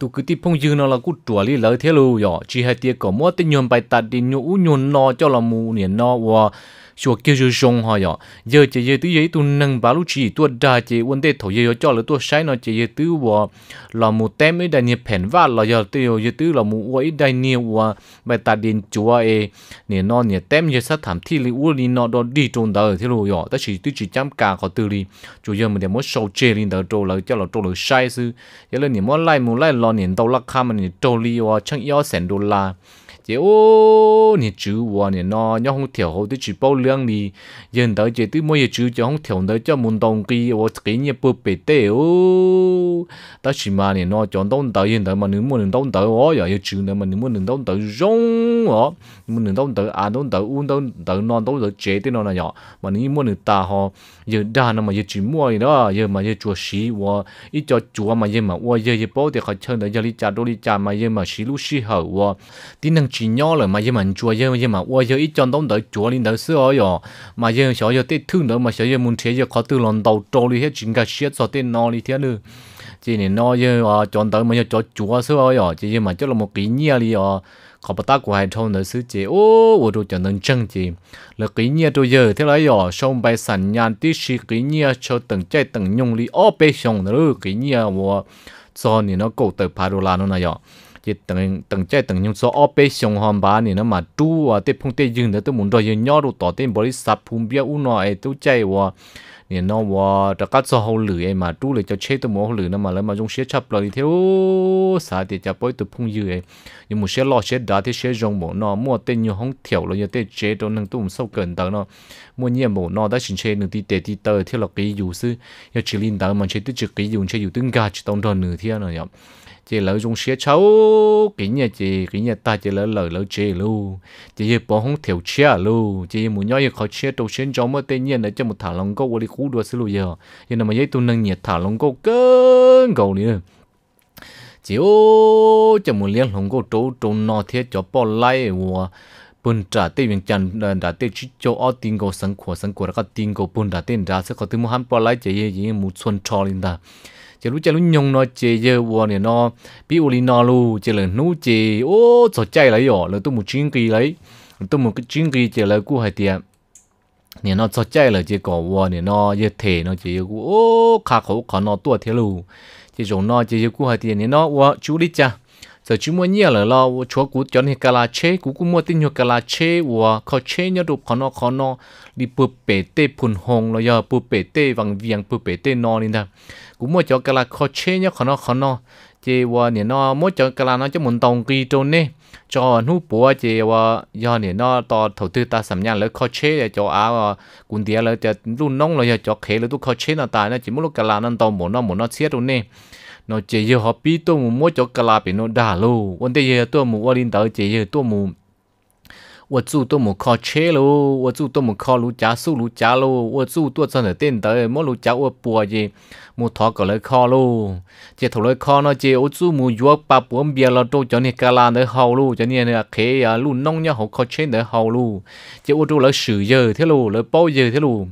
ตุกติพงยืนเรากูตัวลีเลยเทลูยอจีเฮเตียก็มัวติยนไปตัดดินยูอุยนนอเจ้าละมูเนี่ยนอว说叫就凶哈呀，giờ chỉ giờ tới giờ tu nâng bà lúc chỉ tu đa chỉ vấn đề thổ giờ cho là tu sai nó chỉ giờ tu và là một tem ấy đại nhiệt phèn vả là giờ tu giờ tu là mu quái đại nhiệt và bài ta điện chúa ấy nè nó nè tem giờ sát thảm thi li u li nó đó đi trong đời thế rồi ya, ta chỉ tu chỉ chăm cả có tư li, chủ giờ mình để muốn sâu chê li đời trâu là cho là trâu là sai sư, giờ lên nè muốn lại mu lại lo nè đầu lắc kham nè trâu li và chẳng yếu sen đô la chế ô nè chữ hoa nè nó nhau không thiểu hậu tới chữ bao lương nè dân tới chế tới mỗi chữ cho không thiểu tới cho môn đồng kỳ ô cái nhẹ bự bể tê ô ta chỉ mà nè nó chọn đông tới dân tới mà nếu muốn đông tới ô giờ chữ nữa mà nếu muốn đông tới rong ô muốn đông tới à đông tới uống đông tới non đông tới chế tới nó là nhỏ mà nếu muốn ta họ giờ đa nó mà giờ chữ mua đó giờ mà giờ chùa xí ô ít cho chùa mà giờ mà ô giờ giờ bao thì họ chơi tới giờ đi chả đôi đi chả mà giờ mà xí lú xí hở ô tí năng chỉ nhỏ rồi mà nhưng mà chùa nhưng mà nhưng mà qua giờ ít chọn đóng đợi chùa lên đợi xưa rồi mà giờ sợ giờ tết thương nữa mà sợ giờ muốn thế giờ khó từ lần đầu trâu đi hết chính cái xiết sợ tết no đi thế nữa chỉ nên nó giờ chọn đợi mà giờ cho chùa xưa rồi chỉ nhưng mà chắc là một kỷ niệm đi rồi khó bắt tắc của hai thôn đợi xứ chỉ ô ô đồ chọn đơn chân chỉ là kỷ niệm tôi giờ thế lấy rồi xong bài sản nhàn tí xí kỷ niệm cho từng chạy từng nhung đi ô bê xong nữa kỷ niệm của cho nên nó cổ từ padola nó này rồi thì từng từng trái từng những số OP xong hoàn bá này nó mà tu à tết phong tết dừng đó tôi muốn đòi nhỏ đồ tỏ tên bồi sập phun bia u nọ ấy tôi chơi và nè nó và đặc cát sau hậu lử ấy mà tu lại cho chơi tôi muốn hậu lử nó mà lấy mà dùng xe chập lại thì ô sao thì chả bồi tôi phun dư ấy nhưng mà xe lo xe đá thì xe dùng bộ nó mua tên nhiều không thiểu rồi giờ tết chế đồ nâng tôi sâu cần tới nó mua nhiều bộ nó đã xin chơi nửa tí tết tí tờ thì là cái dù sư giờ chỉ linh tới mà chơi tôi chỉ cái dùng chơi dùng tương gà chỉ tông đòn nửa thiên rồi nhở chỉ lỡ dùng xe cháu kỹ nhà chị kỹ nhà ta chị lỡ lỡ lỡ chị lu chị bỏ không thiểu chia lu chị muốn nhớ khó xe đầu xuyên cho mà tự nhiên để cho một thả lòng câu đi khu đua xí lu giờ nhưng mà giấy tôi nâng nhiệt thả lòng câu cơn cầu nữa chị ô cho một liên lòng câu trâu trâu nọ thế cho bỏ lại và bún trả tiền viên chân đã tiền chỉ cho ở tiền cầu sáng của sáng của các tiền cầu bún trả tiền đã sẽ có thứ mua hàng bỏ lại chị gì muốn xuân cho linh ta chỉ lúc chơi lúc nhung nó chơi giờ vua này nó bị uli nó lu chơi là nú chơi ô sợ chạy lấy rồi là tôi một chuyến kỳ lấy tôi một cái chuyến kỳ chơi là cú hai tiền nè nó sợ chạy là chơi cỏ vua nè nó giờ thể nó chơi cú ô khá khổ khó nó tua thế lu chơi chúng nó chơi cú hai tiền nè nó vua chú đi cha giờ chúng mua nhiều là lo chúa cú cho nên cà la chế cú cú mua tin nhiều cà la chế và khó chế nhớ đồ khó nó khó nó đi bự bể tê phun hồng rồi giờ bự bể tê vàng viền bự bể tê nó nên ta cú mua cho cà la khó chế nhớ khó nó khó nó chế và nè nó mua cho cà la nó cho muốn tông kỳ trôn nè cho nụ bùa chế và giờ nè nó to thầu tư ta sắm nhang lấy khó chế để cho áo quần tía lấy cho luôn nong rồi giờ cho khế lấy tu khó chế nó tài nó chỉ muốn lúc cà la nó tông muốn nó muốn nó xiết luôn nè nó chỉ giờ họ biết tôi muốn mua cho cả là bị nó đả lô vấn đề giờ tôi muốn linh tới chỉ giờ tôi muốn 我住都冇靠车咯，我住都冇靠路家树路家咯，我住都真系顶得，冇路家我搬嘢，冇拖过来靠咯，即头来靠呢，即我住冇约八半边咯，都叫你家啦得好咯，叫你那客呀路弄呀好靠车得好咯，即我住来水嘢，铁路来包嘢铁路。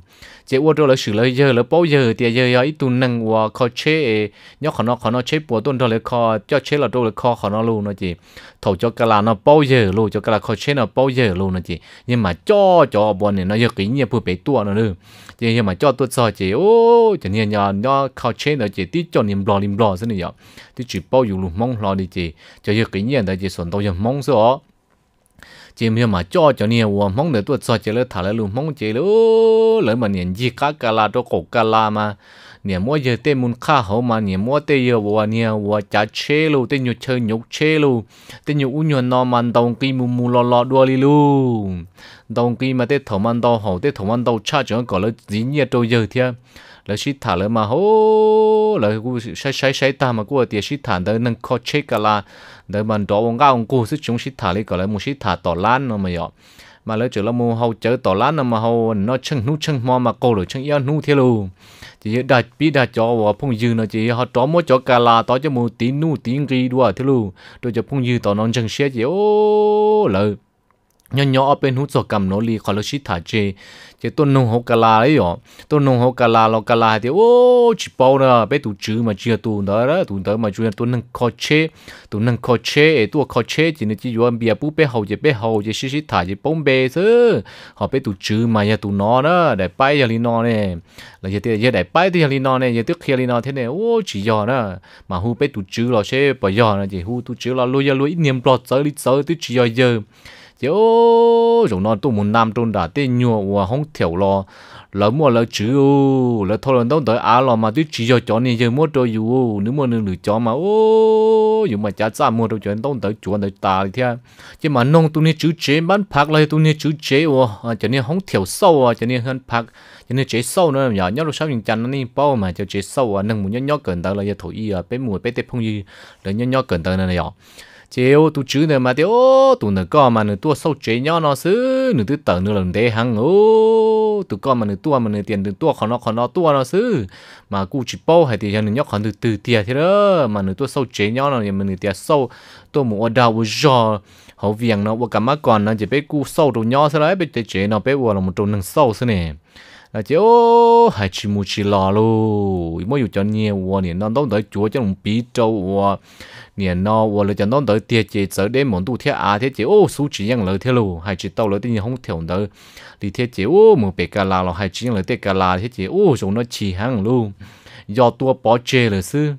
chế ô tô là sử lời giờ là bao giờ thì giờ ít tu năng và khó chế nhóc khó nó khó nó chế bùa tuần đó là khó cho chế là đâu là khó khó nó luôn nó chị thầu cho cái là nó bao giờ luôn cho cái là khó chế nó bao giờ luôn nó chị nhưng mà cho cho bọn này nó giờ cái nhà bùa bể tua nó nữa nhưng mà cho tôi sao chị ô chẳng nhiên nhà nó khó chế nó chị tí cho niềm lo niềm lo thế này nhở tí chỉ bao nhiêu luôn mong lo đi chị cho giờ cái nhà đó chị sẵn đâu giờ mong số chỉ mình mà cho cho nè wo mong để tôi cho chỉ là thà là luôn mong chỉ là lỡ mà niệm gì cả cả là cổ cả mà niệm mua giờ tên muốn hậu mà niệm mua tên giờ wo nè wo chả chê lu tên nhục chơi nhục chê lu tên nhục u nhuận nó mà đồng kim mù mù lo lo đua li lu đồng mà tên thổ man đầu hậu tên thổ man đầu cha chẳng có là gì nhẹ trôi giờ thiệt là thả lỡ mà hô là sai sai sai ta mà của tiền sĩ thả tới nâng khó chê cả đời mình trộn ông cao ông cu sức chúng xít thả đi cả lấy một xít thả tỏ lan nó mà dọ mà lấy chỗ là mua hầu chở tỏ lan nó mà hầu nó chân nút chân mò mà cô được chân yên nút thế luôn chỉ đặt bí đặt cho và phong dư nó chỉ họ trộn mỗi chỗ cà là tỏ cho mua tí nút tí ri đua thế luôn rồi cho phong dư tỏ non chân xe chỉ ô lợi ย้อนย้อนเป็นหุ่นสกรรมโนรีคอลชิตาเจเจะต้นนงหกลาเลยอ๋อต้นนงหกลาเรากลาเดียวโอ้ชิบเอาเนาะไปตุ้งจื้อมาเชียตุ้งได้ลตุ้งได้มาช่วยตัวงนั่งคอเช่ตัวงนั่งคอเช่ไอตัวคอเช่จีนจีอยู่อันเบียปุ๊บไปหาวจะไปหาวจะชิชิตาจะปงเบสเขาไปตุ้งจื้อมาเยตุ้งนอนเนาะได้ไปยาลีนอนเนี่ยแล้วจะเตะยะได้ไปที่ยาลีนอนเนี่ยยาตึ๊กยาลีนอนเท่เนี่ยโอ้ชิยอนเนาะมาหูไปตุ้งจื้อเราเชฟไปยอนเนาะจะหูตุ้งจื้อเราลุยยาลุยเนียมปลอดเซอร์ลิเซอร์ตุ้งจื้อเยอะ yo dùng nó tu muốn nam tu đã tên nhua và không thiểu lo lỡ mua lỡ chữ lỡ thôi lần đầu tới á lo mà tôi chỉ cho chó này chơi mua cho dù nếu mua nương được chó mà ô dù mà chả sao mua cho chó đầu tới chuột tới ta thì thế chứ mà nông tu này chữ chế bán phạt lại tu này chữ chế à cho nên không thiểu sâu à cho nên hơn phạt cho nên chế sâu nữa nhỏ nhỏ lúc sau những chân nó đi bao mà cho chế sâu à nâng muốn nhỏ nhỏ cần tới là giờ thổi y à bé mùa bé tép phong gì rồi nhỏ nhớ cần tới này nhỏ chế ô tu chữ nè mà tiêu ô tu nữa co mà nè tua sâu chế nhau nó xứ nè tu tờ nè lần thế hăng ô tu co mà nè tua mà nè tiền nữa tua khó nó khó nó tua nó xứ mà cụ chỉ bao hay thì cho nè nhóc khó từ từ tiệt thế đó mà nè tua sâu chế nhau nó mà nè tiệt sâu tôi muốn đào vô giò hậu viện nó vô cả má còn nó chỉ biết cụ sâu đồ nhau xứ đấy biết chế nó biết vô là một trâu nâng sâu xứ này là chứ ô hai chỉ mua chỉ lò luôn mỗi dù cho nhiều hoa nè nó đón tới chúa cho một bí trâu hoa nè nó hoa là cho nó tới tiệt chế sở đến một tu thiết à thế chế ô số chỉ nhận lợi thế luôn hai chỉ tàu lợi tự không thiểu đỡ thì thế chế ô một bề cà là hai chỉ nhận lợi thế cà là thế chế ô chúng nó chỉ hàng luôn do tua bỏ chê là sư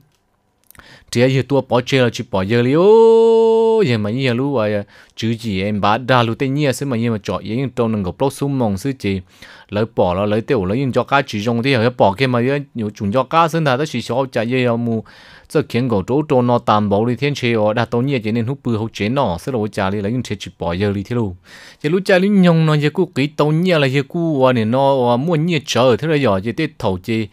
thì ấy tua bỏ chơi là chỉ bỏ giờ li ô giờ mà như lúc vậy chữ gì em bà đa lúc tên như sẽ mà như mà chọn như trong nông gốc sung mong sự chỉ lấy bỏ là lấy tiêu lấy những cho cá chỉ trong thì họ bỏ kia mà nhiều chúng cho cá sinh thái đó chỉ cho chạy giờ mu giờ khiến gỗ chỗ chỗ nó tạm bảo đi thiên chế ở đa tối như thế nên hút bự hút chế nó sẽ là trả đi lấy những chế chỉ bỏ giờ li thế luôn chỉ lúc chạy lúc nhông nó giờ cũ kỹ tối như là giờ cũ và nên nó mua như chờ thế là giờ chỉ tết thầu chỉ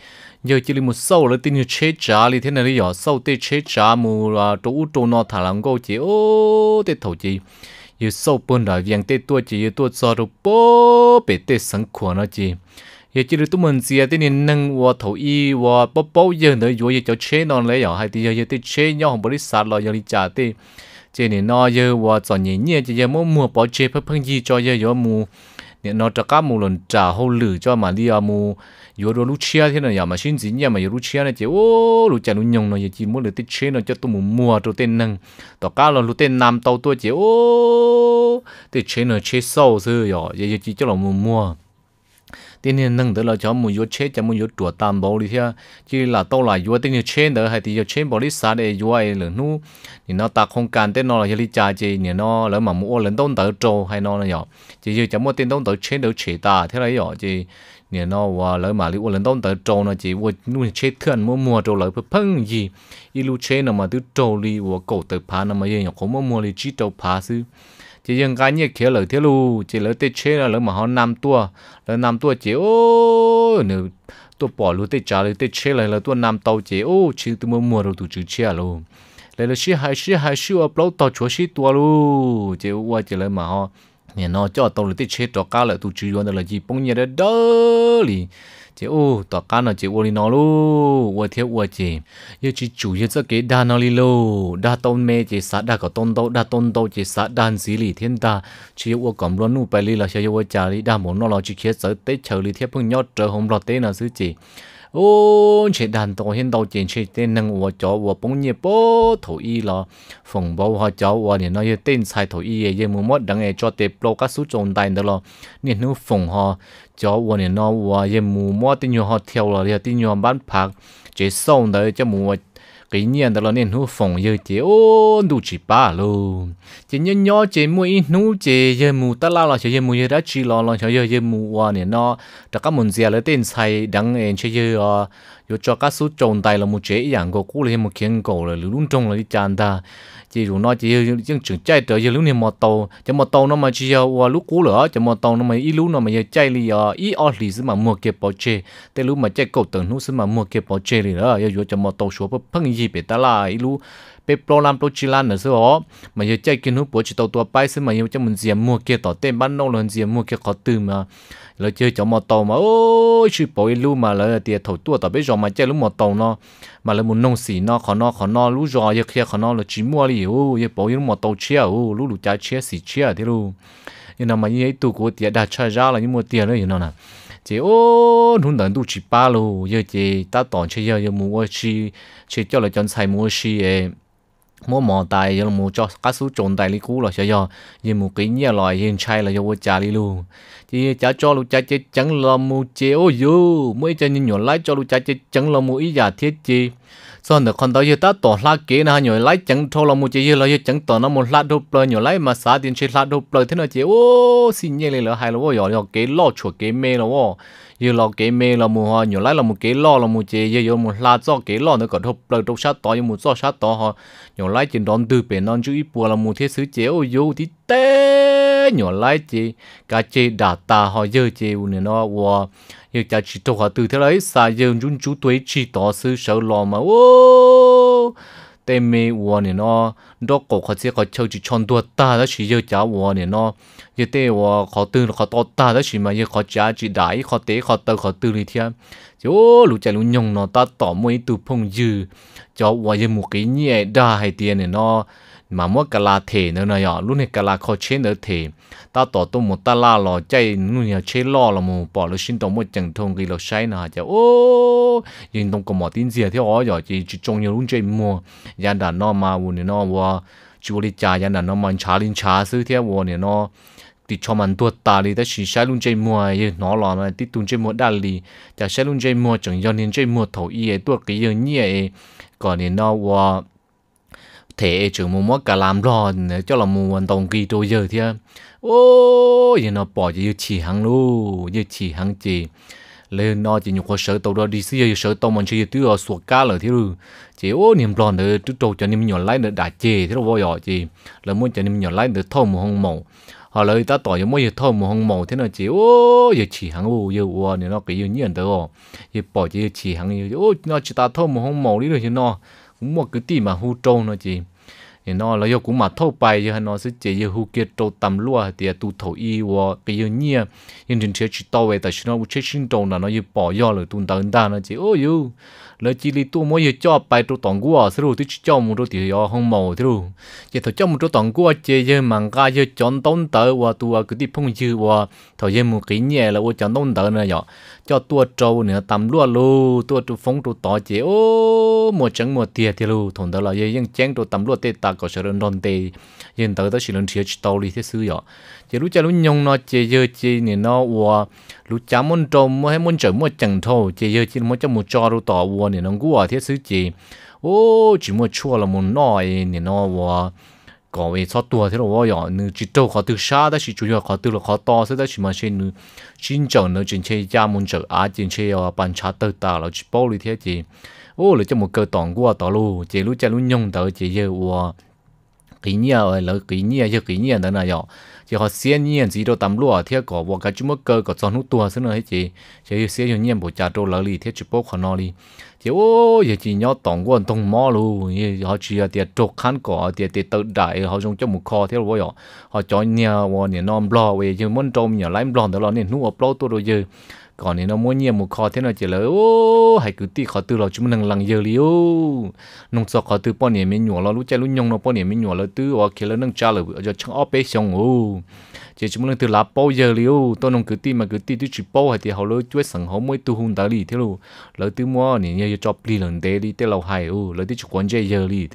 giờ chỉ là một sâu là tin như chế trả thì thế này là sâu tê chế trả mù là trụ trụ nó thả lắm câu chỉ ô tê thầu chỉ giờ sâu bún đại vàng tê tua chỉ giờ tua cho đồ bố bể tê sẵn khỏe nó chỉ giờ chỉ là tụi mình gì à, tê nên nâng và thầu y và bố bố giờ nữa vô giờ cho chế nó lấy giờ hay thì giờ tê chế nhau không bớt đi sát lo giờ đi trả tê chế này nó giờ và chọn nhẹ nhẹ chỉ giờ mua mua bỏ chế phơi phơi gì cho giờ giờ mù เนี่ยนอตกามูลนจ่าหูหรือจ้ามาเรียมู yo ro lucia thì nó ya mà xin gì nhà mà yo lucia này chỉ ô lu chả lu nhung nó chỉ muốn được tiết chế nó cho tôi muốn mua cho tên năng tao cá là lu tên nam tao tôi chỉ ô tiết chế nó chế sâu rồi yo giờ chỉ cho nó muốn mua tin nhiên nâng đỡ là cho mua yếu chế cho mua yếu chuột tam bảo đi theo chỉ là tao là yếu tin nhiên chế đỡ hay thì yếu chế bảo đi xa để yếu ai lớn nu thì nó ta không can tên nó là yếu đi cha chỉ thì nó lỡ mà mua lần đông tờ trâu hay nó là nhỏ chỉ yếu cho mua tên đông tờ chế đỡ chế ta thế là nhỏ chỉ thì nó và lỡ mà liệu lần đông tờ trâu nó chỉ vừa nu chế thuyền mua mua trâu lỡ phăng gì ít lưu chế nào mà từ trâu đi và cổ tờ phá nào mà yếu nhỏ không mua mua thì chỉ trâu phá xứ chỉ dừng cái như kia lời thế lu chỉ lời tết chế là lời mà họ nam tua lời nam tua chỉ ô nếu tua bỏ lu tết trả lời tết chế là lời tua nam tàu chỉ ô chỉ từ mua mua rồi từ chữ chia à luôn lời là xí hai xí hai xí ở lâu tàu chúa xí tua lu chỉ qua chỉ lời mà họ nhà nó cho tàu lời tết chế cho cá lời từ chữ luôn là gì bông nhà đó đó liền chị ô tỏ cá nó chị ô đi nó lu ô thiếu ô chị yêu chị chủ yêu cho cái đa nó đi lu đa tôn mê chị sát đa có tôn đâu đa tôn đâu chị sát đan xí lì thiên ta chị ô cầm luôn nu bài lì là sẽ yêu ô chả đi đa muốn nó lo chị kia sợ tết chờ lì thiết phương nhót trời hôm lo tết nào xứ chị ô chế đàn tổ hiện đầu chiến chế tên năng của cháu của bông nhẹ bố thổ y là phòng bảo họ cháu của nên nói tên sai thổ y ấy mua mất đằng ấy cho tế blo các số trồng đại đó lo nên nó phòng họ cháu của nên nó của ấy mua mất tên nhau họ theo là tên nhau bán phạt chế xong đấy cho mua cái nhiên đó là nên hú phòng giờ chế ô đủ chỉ ba lô chế nhớ nhớ chế mua ít nú chế giờ mù ta lao là chế giờ mù giờ đã chỉ lo lo chế giờ giờ mù hoa nè nó đặc các môn giờ là tên sai đăng em chế giờ yo cho các số trồng tài là một chế dạng của cũ là một kiến cổ là luôn trồng là đi chăn ta chỉ dù nó chỉ chương trường chạy tới giờ lúc này mà tàu chỉ mà tàu nó mà chỉ giờ qua lúc cũ lửa chỉ mà tàu nó mà ít lúc nó mà giờ chạy đi giờ ít ở lì mà mua kia bao chế tới lúc mà chạy cổ tầng nó mà mua kia bao chế đi đó giờ yo cho mà tàu số bắp phăng gì bị ta là ít lu bị pro làm pro chỉ là nữa chứ họ mà giờ chạy kiến hút bố chỉ tàu tua bay xem mà giờ cho mình diêm mua kia tỏ tên bán nông lên diêm mua kia khó từ mà rồi chơi cho mò tàu mà ôi chỉ bố ít lu mà là tiền thầu tua tỏ bây giờ mà chơi lúc mò tàu nó mà lại muốn nông xì nó khó nó khó nó lúc rồi giờ kia khó nó là chỉ mua đi ô giờ bố ít mò tàu chia ô lúc lúc chạy chia xì chia thế luôn nhưng mà như ấy tụ của tiền đã chơi ra là những mua tiền đấy nó nè chị ô nụ đàn tu chỉ ba lô giờ chị ta tỏn chơi giờ giờ mua chơi chỉ cho là chọn xài mua xì ấy mua mỏ tài rồi mua cho cá sú trộn tài lý cú rồi cho do như một cái nhà loại hiện chay là do vợ trả đi luôn chỉ trả cho lúc trả chết chẳng là mua chéo dù mới cho nhìn nhỏ lại cho lúc trả chết chẳng là mua ý giả thiết chi sau nữa còn đó giờ ta tỏ lá kế nào nhỏ lại chẳng thâu là mua chéo là giờ chẳng tỏ nó một lá đô bờ nhỏ lại mà xả tiền chơi lá đô bờ thế nào chéo xin nhẹ lên là hai là vợ nhỏ kế lo chuột kế mê là vợ giờ lo cái mê là mù họ nhổ lái là một cái lo là mù chế giờ giờ một la cho cái lo nó có thục là thục sát to nhưng một do sát to họ nhổ lái trên đòn từ bên non chú ý bùa là mù thế sứ chế ôi yêu thì té nhổ lái chế cả chế đà ta họ giờ chế nè nó wow giờ cha chỉ thuộc họ từ thế đấy xa giờ chúng chú tuổi chỉ tỏ sư sợ lo mà ô tê mê wò nè nó đó cổ khó chế khó châu chú chọn đua ta đó chỉ yêu chá wò nè nó như tê wò khó tư khó to ta đó chỉ mà như khó chá chỉ đại khó tế khó tơ khó tư lý thiên chứ ô chạy lũ nhông nó ta tỏ mối tù phong dư cho wò như một cái nhẹ e đa hay tiền nè nó มามัวกลาเทเนื้อนียลุกเนี่ยกลาเขเชนเนื้ทตาต่อตัวมดตาลาหลอใจนู่นเนี่ยเชนล่อละมูปอดลูกชิ้นตัวมดจังทงกีเราใช้นะจะโอ้ยิงตรงกับหมอตินเสียที่อ๋อหยอดจีจงยลุนใจมัวยันดานอมาวุนเนี่ยนอว่าจุบริจายันดานอมันชาลินชาซื้อเที่ยวเนี่ยนอติดชอมันตัวตาลีแต่ชิใช้ลุนใจมัวยืนนอหล่อมาติดตุนใจมัวดัลลีจะใช้ลุนใจมัวจังยอนเนใจมัวเท่าอีตัวกิยงเนี่ยก่อนเนี่ยนอวัว thể chữ mua mua cả làm rồi cho là mua vận động kỳ trôi giờ thì ô giờ nó bỏ giờ chỉ hàng luôn giờ chỉ hàng chỉ lên nó chỉ nhục sở tàu đó đi xí sở tàu mình chỉ tứ ở suốt cá rồi thì rồi chỉ ô niềm lòng nữa tứ trâu cho niềm nhỏ lái nữa đã chê thì nó bây giờ chỉ là muốn cho niềm nhỏ lái nữa thâu một hồng màu họ lời ta tỏ cho mỗi giờ thâu một hồng màu thế nào chỉ ô giờ chỉ hàng ô giờ ô nó cái như nhận đó giờ bỏ chỉ chỉ hàng ô nó chỉ ta thâu một hồng màu đi rồi chứ nó cũng một cái tí mà hu trâu nó chị thì nó là do cũng mà thâu bài giờ nó sẽ chỉ yêu hu kia trâu tầm lúa thì tu thổ y và bây giờ nhia nhưng trên chơi chỉ tàu về tại sao nó chơi sinh trâu là nó yêu bỏ do rồi tu tận ta nó chỉ ôi yêu lỡ chỉ li tu mỗi giờ cho bài tu tòng gua thế rồi tôi cho một đôi thì họ không màu thế rồi chỉ thôi cho một đôi tòng gua chơi chơi mang ga chơi chọn tông tờ và tu cứ đi phong chữ và thôi chơi một cái nhẹ là chọn tông tờ này nhở cho tu trâu nữa tầm lúa lô tua tu phong tu tỏ chơi ô một trắng một tiệt thì lô thằng đó là chơi những giờ ยัง chén tu tầm lúa tê ta có sợ đơn đơn tê giờ tới tới chỉ lần chia tàu li thế sư nhở chỉ lúc cha lúc nhung nó chỉ giờ chỉ nè nó ủa lúc cha muốn trộm muốn hay muốn chở chẳng thâu chỉ giờ chỉ muốn cho một cho đâu tỏ ủa nè nó cũng ủa thế chỉ ô chỉ muốn chua là muốn nói nè nó ủa có về cho tua thế rồi ủa nữ chỉ trâu khó từ xa đó chỉ chủ yếu khó từ khó to thế đó chỉ mà trên nữ chính chở nữ trên chơi cha muốn chở á trên chơi ở ờ, bàn trà tơ tà là chỉ bao lý thế chỉ ô là cho một cơ tỏng của tỏ lu chỉ lúc cha lúc nhung tới chỉ giờ ủa kỷ niệm rồi là kỷ niệm chứ kỷ niệm đó là chỉ họ xiên nhiên gì đâu tắm lúa thế có vợ cái chúng mất cơ có chọn hút tua thế này chị chỉ xiên nhiều nhiên bộ trà đồ lỡ thì thế chụp bốc họ nó đi chỉ ô giờ chỉ nhau tổng quan tông mò luôn họ chỉ là tiền trục khăn cỏ tiền tiền tự đại họ dùng cho một kho thế rồi họ cho nhà họ nhà non bò về chứ muốn trông nhà lái bò đó là nên nuốt bò tôi rồi chứ còn nếu nó muốn nhiều một khó thế nó chỉ là ô hãy cứ tí khó từ lo chúng mình lằng giờ liu nông sọ khó từ bao nhiêu mình nhỏ lo lúc chơi lúc nhung nó bao nhiêu mình nhỏ lo từ ở kia là nông cha là giờ chẳng ốp bế xong ô chỉ chúng mình từ lá bao giờ liu tôi nông cứ tí mà cứ tí tôi chỉ bao hay thì họ lo chuối sẵn họ mới tu hùng ta lì thế luôn lỡ từ mua nè giờ cho bì lần tê đi tê lâu hay ô lỡ tí chụp quan chơi giờ lì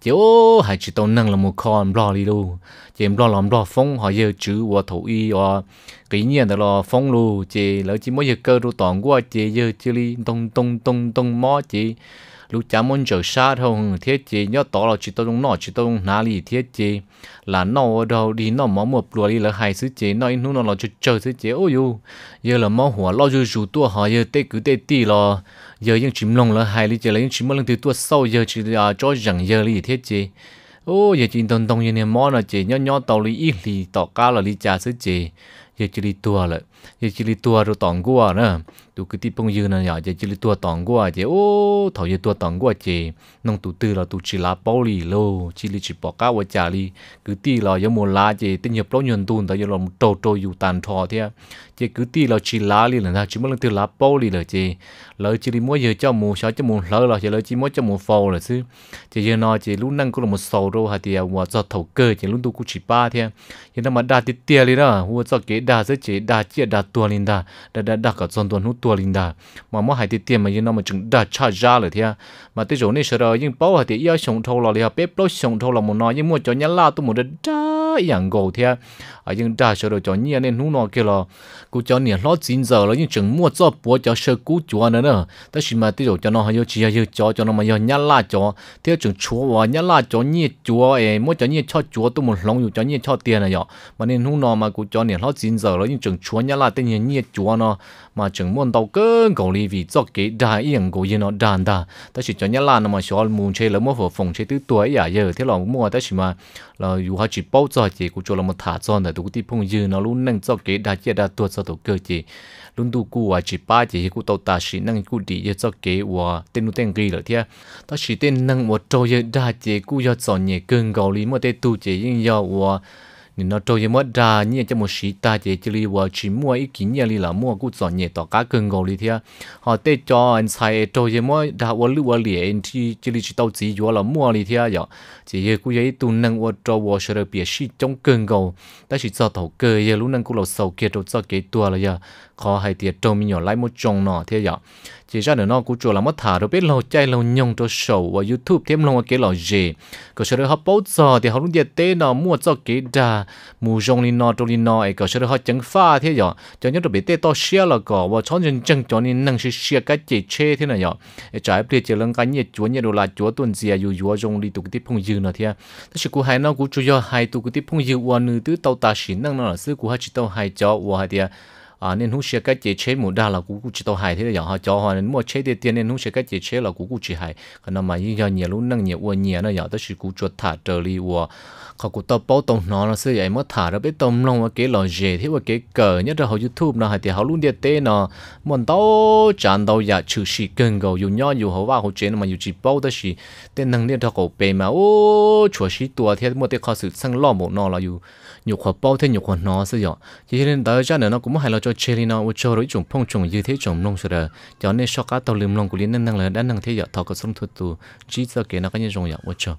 chỉ ô hai chỉ tàu nâng là một con lo đi luôn chỉ em lo làm lo phong họ giờ chữ và thổ y và kỹ nhiên là lo phong luôn chỉ lỡ chỉ mỗi giờ cơ đồ toàn qua chỉ giờ chỉ đi tông tông tông tông mó chỉ lúc cha muốn chờ xa không thiết chỉ nhớ tỏ là chỉ tôi đúng nó chỉ tôi đúng nà lì thiết chỉ là nọ đâu đi nọ mỏ một lúa đi là hai sứ chỉ nó in nó là chờ chờ sứ chế ôi u, giờ là mỏ หัว lo dù dù tua họ giờ tê cứ tê tì lo giờ những chìm lông là hai lý chỉ là những chìm lông từ tua sâu giờ chỉ là cho rằng giờ lý thiết chế, ô giờ chỉ đồng đồng như này món là chế nhỏ nhỏ tàu lý ít lý tàu cá là lý trà sứ chế giờ chỉ lý tua lại giờ chỉ li tua rồi tòng qua nữa tụ cứ tiếp bông này giờ chỉ li tua tòng qua chị ô thầu giờ tua tòng qua chị nông tụ tư là tụ chỉ lá bao lì lô chỉ chỉ bỏ cá qua chả li cứ ti là giờ mua lá chị tin nhập lỗ tuôn tại giờ làm trâu trâu dù tàn thò thế chị cứ ti là chỉ lá li là chỉ mới lên từ lá bao là chị lỡ chỉ li mua giờ cho mua sao cho mua lỡ là chị lỡ chỉ mua cho mua phao là chứ chị giờ nó chị lúc năng cũng là một sầu đâu hay thì mua à, cho thầu cơ chị lúc tụ cũng ba thế giờ nó mà đa tiệt tiệt li đó cho cái đa rất chị đa chia tiệt tua linh đã đã đã đã cả dân tuần hút tua linh đã mà mỗi hai tiệt mà như nó mà chúng đã trả ra rồi thia mà tới chỗ này sau đó nhưng bảo hai tiệt yêu sống thâu là liền bếp lối sống thâu là một nói nhưng mua cho nhà la tôi muốn đã sao yang go thế à nhưng đa số đồ cho nhia nên nung nó kia là cú cho nhia lót chín giờ là những chừng mua cho búa cho sơ cú chúa nữa nữa tất nhiên mà tiêu cho nó hay chỉ hay cho cho nó mà hay nhát la cho thế chừng chúa và nhát la cho nhia chúa ấy mua cho nhia cho chúa tôi một lòng dù cho nhia cho tiền này nhở mà nên nu nó mà cú cho nhia lót chín giờ là những chừng chúa nhát la tên nhia chúa nó mà chúng muốn tàu cơn cầu li vì do cái đại yên của yên nó đàn đà ta chỉ cho nhớ là nó mà xóa muốn chơi là một phòng chơi tứ tuổi à giờ thế là mua ta chỉ mà là dù họ chỉ bao giờ chỉ cũng cho là một thả tròn để tụi đi phong dư nó luôn nâng do cái đại chỉ đã tuột cho tụi cơ chỉ luôn tụi cụ à chỉ ba chỉ cụ tàu ta chỉ nâng cụ đi do cái và tên nó tên gì rồi thế ta chỉ tên nâng một trâu giờ đại chỉ cụ do chọn nhẹ cơn cầu li mà tên tụi chỉ yên do và nên nó trôi mất ra như cho một sĩ ta chỉ chỉ li vợ chỉ mua ít kiến như là mua cũng chọn nhẹ tỏ cá cưng gầu đi thế họ tê cho anh sai trôi mất ra vợ lưu vợ li anh chỉ chỉ li chỉ tao chỉ vợ là mua đi thế giờ chỉ như cũng vậy tu năng vợ trôi vợ sửa được biết sĩ trong cưng gầu ta chỉ cho tàu cơ như lúc năng cũng là sầu kia đâu cho cái tua là giờ khó hay tiệt trâu mình nhỏ lại một chồng nọ thế giờ chỉ ra nữa nó cũng chỗ là mất thả rồi biết lâu chạy lâu nhung cho sầu và youtube thêm lâu cái lò gì có sợ họ bố giờ thì họ luôn điện tế nó mua cho cái đà mù rong lên nó trong lên nó ấy có sợ họ chẳng pha thế nhở cho nhớ được bị tế to xia là có và cho nhân chân cho nên năng sự xe cái chế chê thế này nhở trái bây giờ lần cái nhiệt chúa nhiệt đồ là chúa tuần gì à dù chúa rong đi tụ cái tiếp phong dư nữa thế thế sự cô hai nó cũng chủ do hai tụ cái tiếp phong dư và nữ tứ tàu ta xỉn năng nó là sự của hai chỉ tàu hai cho và hai thì à nên hú sẽ cái chế chế một đa là cú cú chỉ tao hại thế là họ cho họ nên mua chế tiền tiền nên hú sẽ cái chế chế là cú cú chỉ hại còn nó mà như giờ nhiều lúc năng nhiều uôn nhiều nó giờ tới sự cú chuột thả trở đi uo họ cũng tao bảo tông nó là sẽ vậy mất thả nó biết tông lòng và cái lò dề thế và cái cờ nhất là họ youtube nó hay thì họ luôn điện tê nó muốn tao chán tao giờ dạ, chữ sĩ cần cầu dùng nhau dùng họ vào họ chế mà dùng chỉ bảo tới sự tên năng điện thao cổ bề mà ô chuột sĩ tua thế mua tiền khó sự sang lo một nó là dùng nhục hòa bao thế nhục hòa nó sẽ dọ chỉ nên tới cha nữa nó cũng hay là cho chơi nó cho đối chúng phong chúng như thế chúng nông sửa đời cho nên so cá tàu lim long của liên năng là đã năng thế dọ thọ có sống thuật tu chỉ cho cái nó cái như dùng dọ cho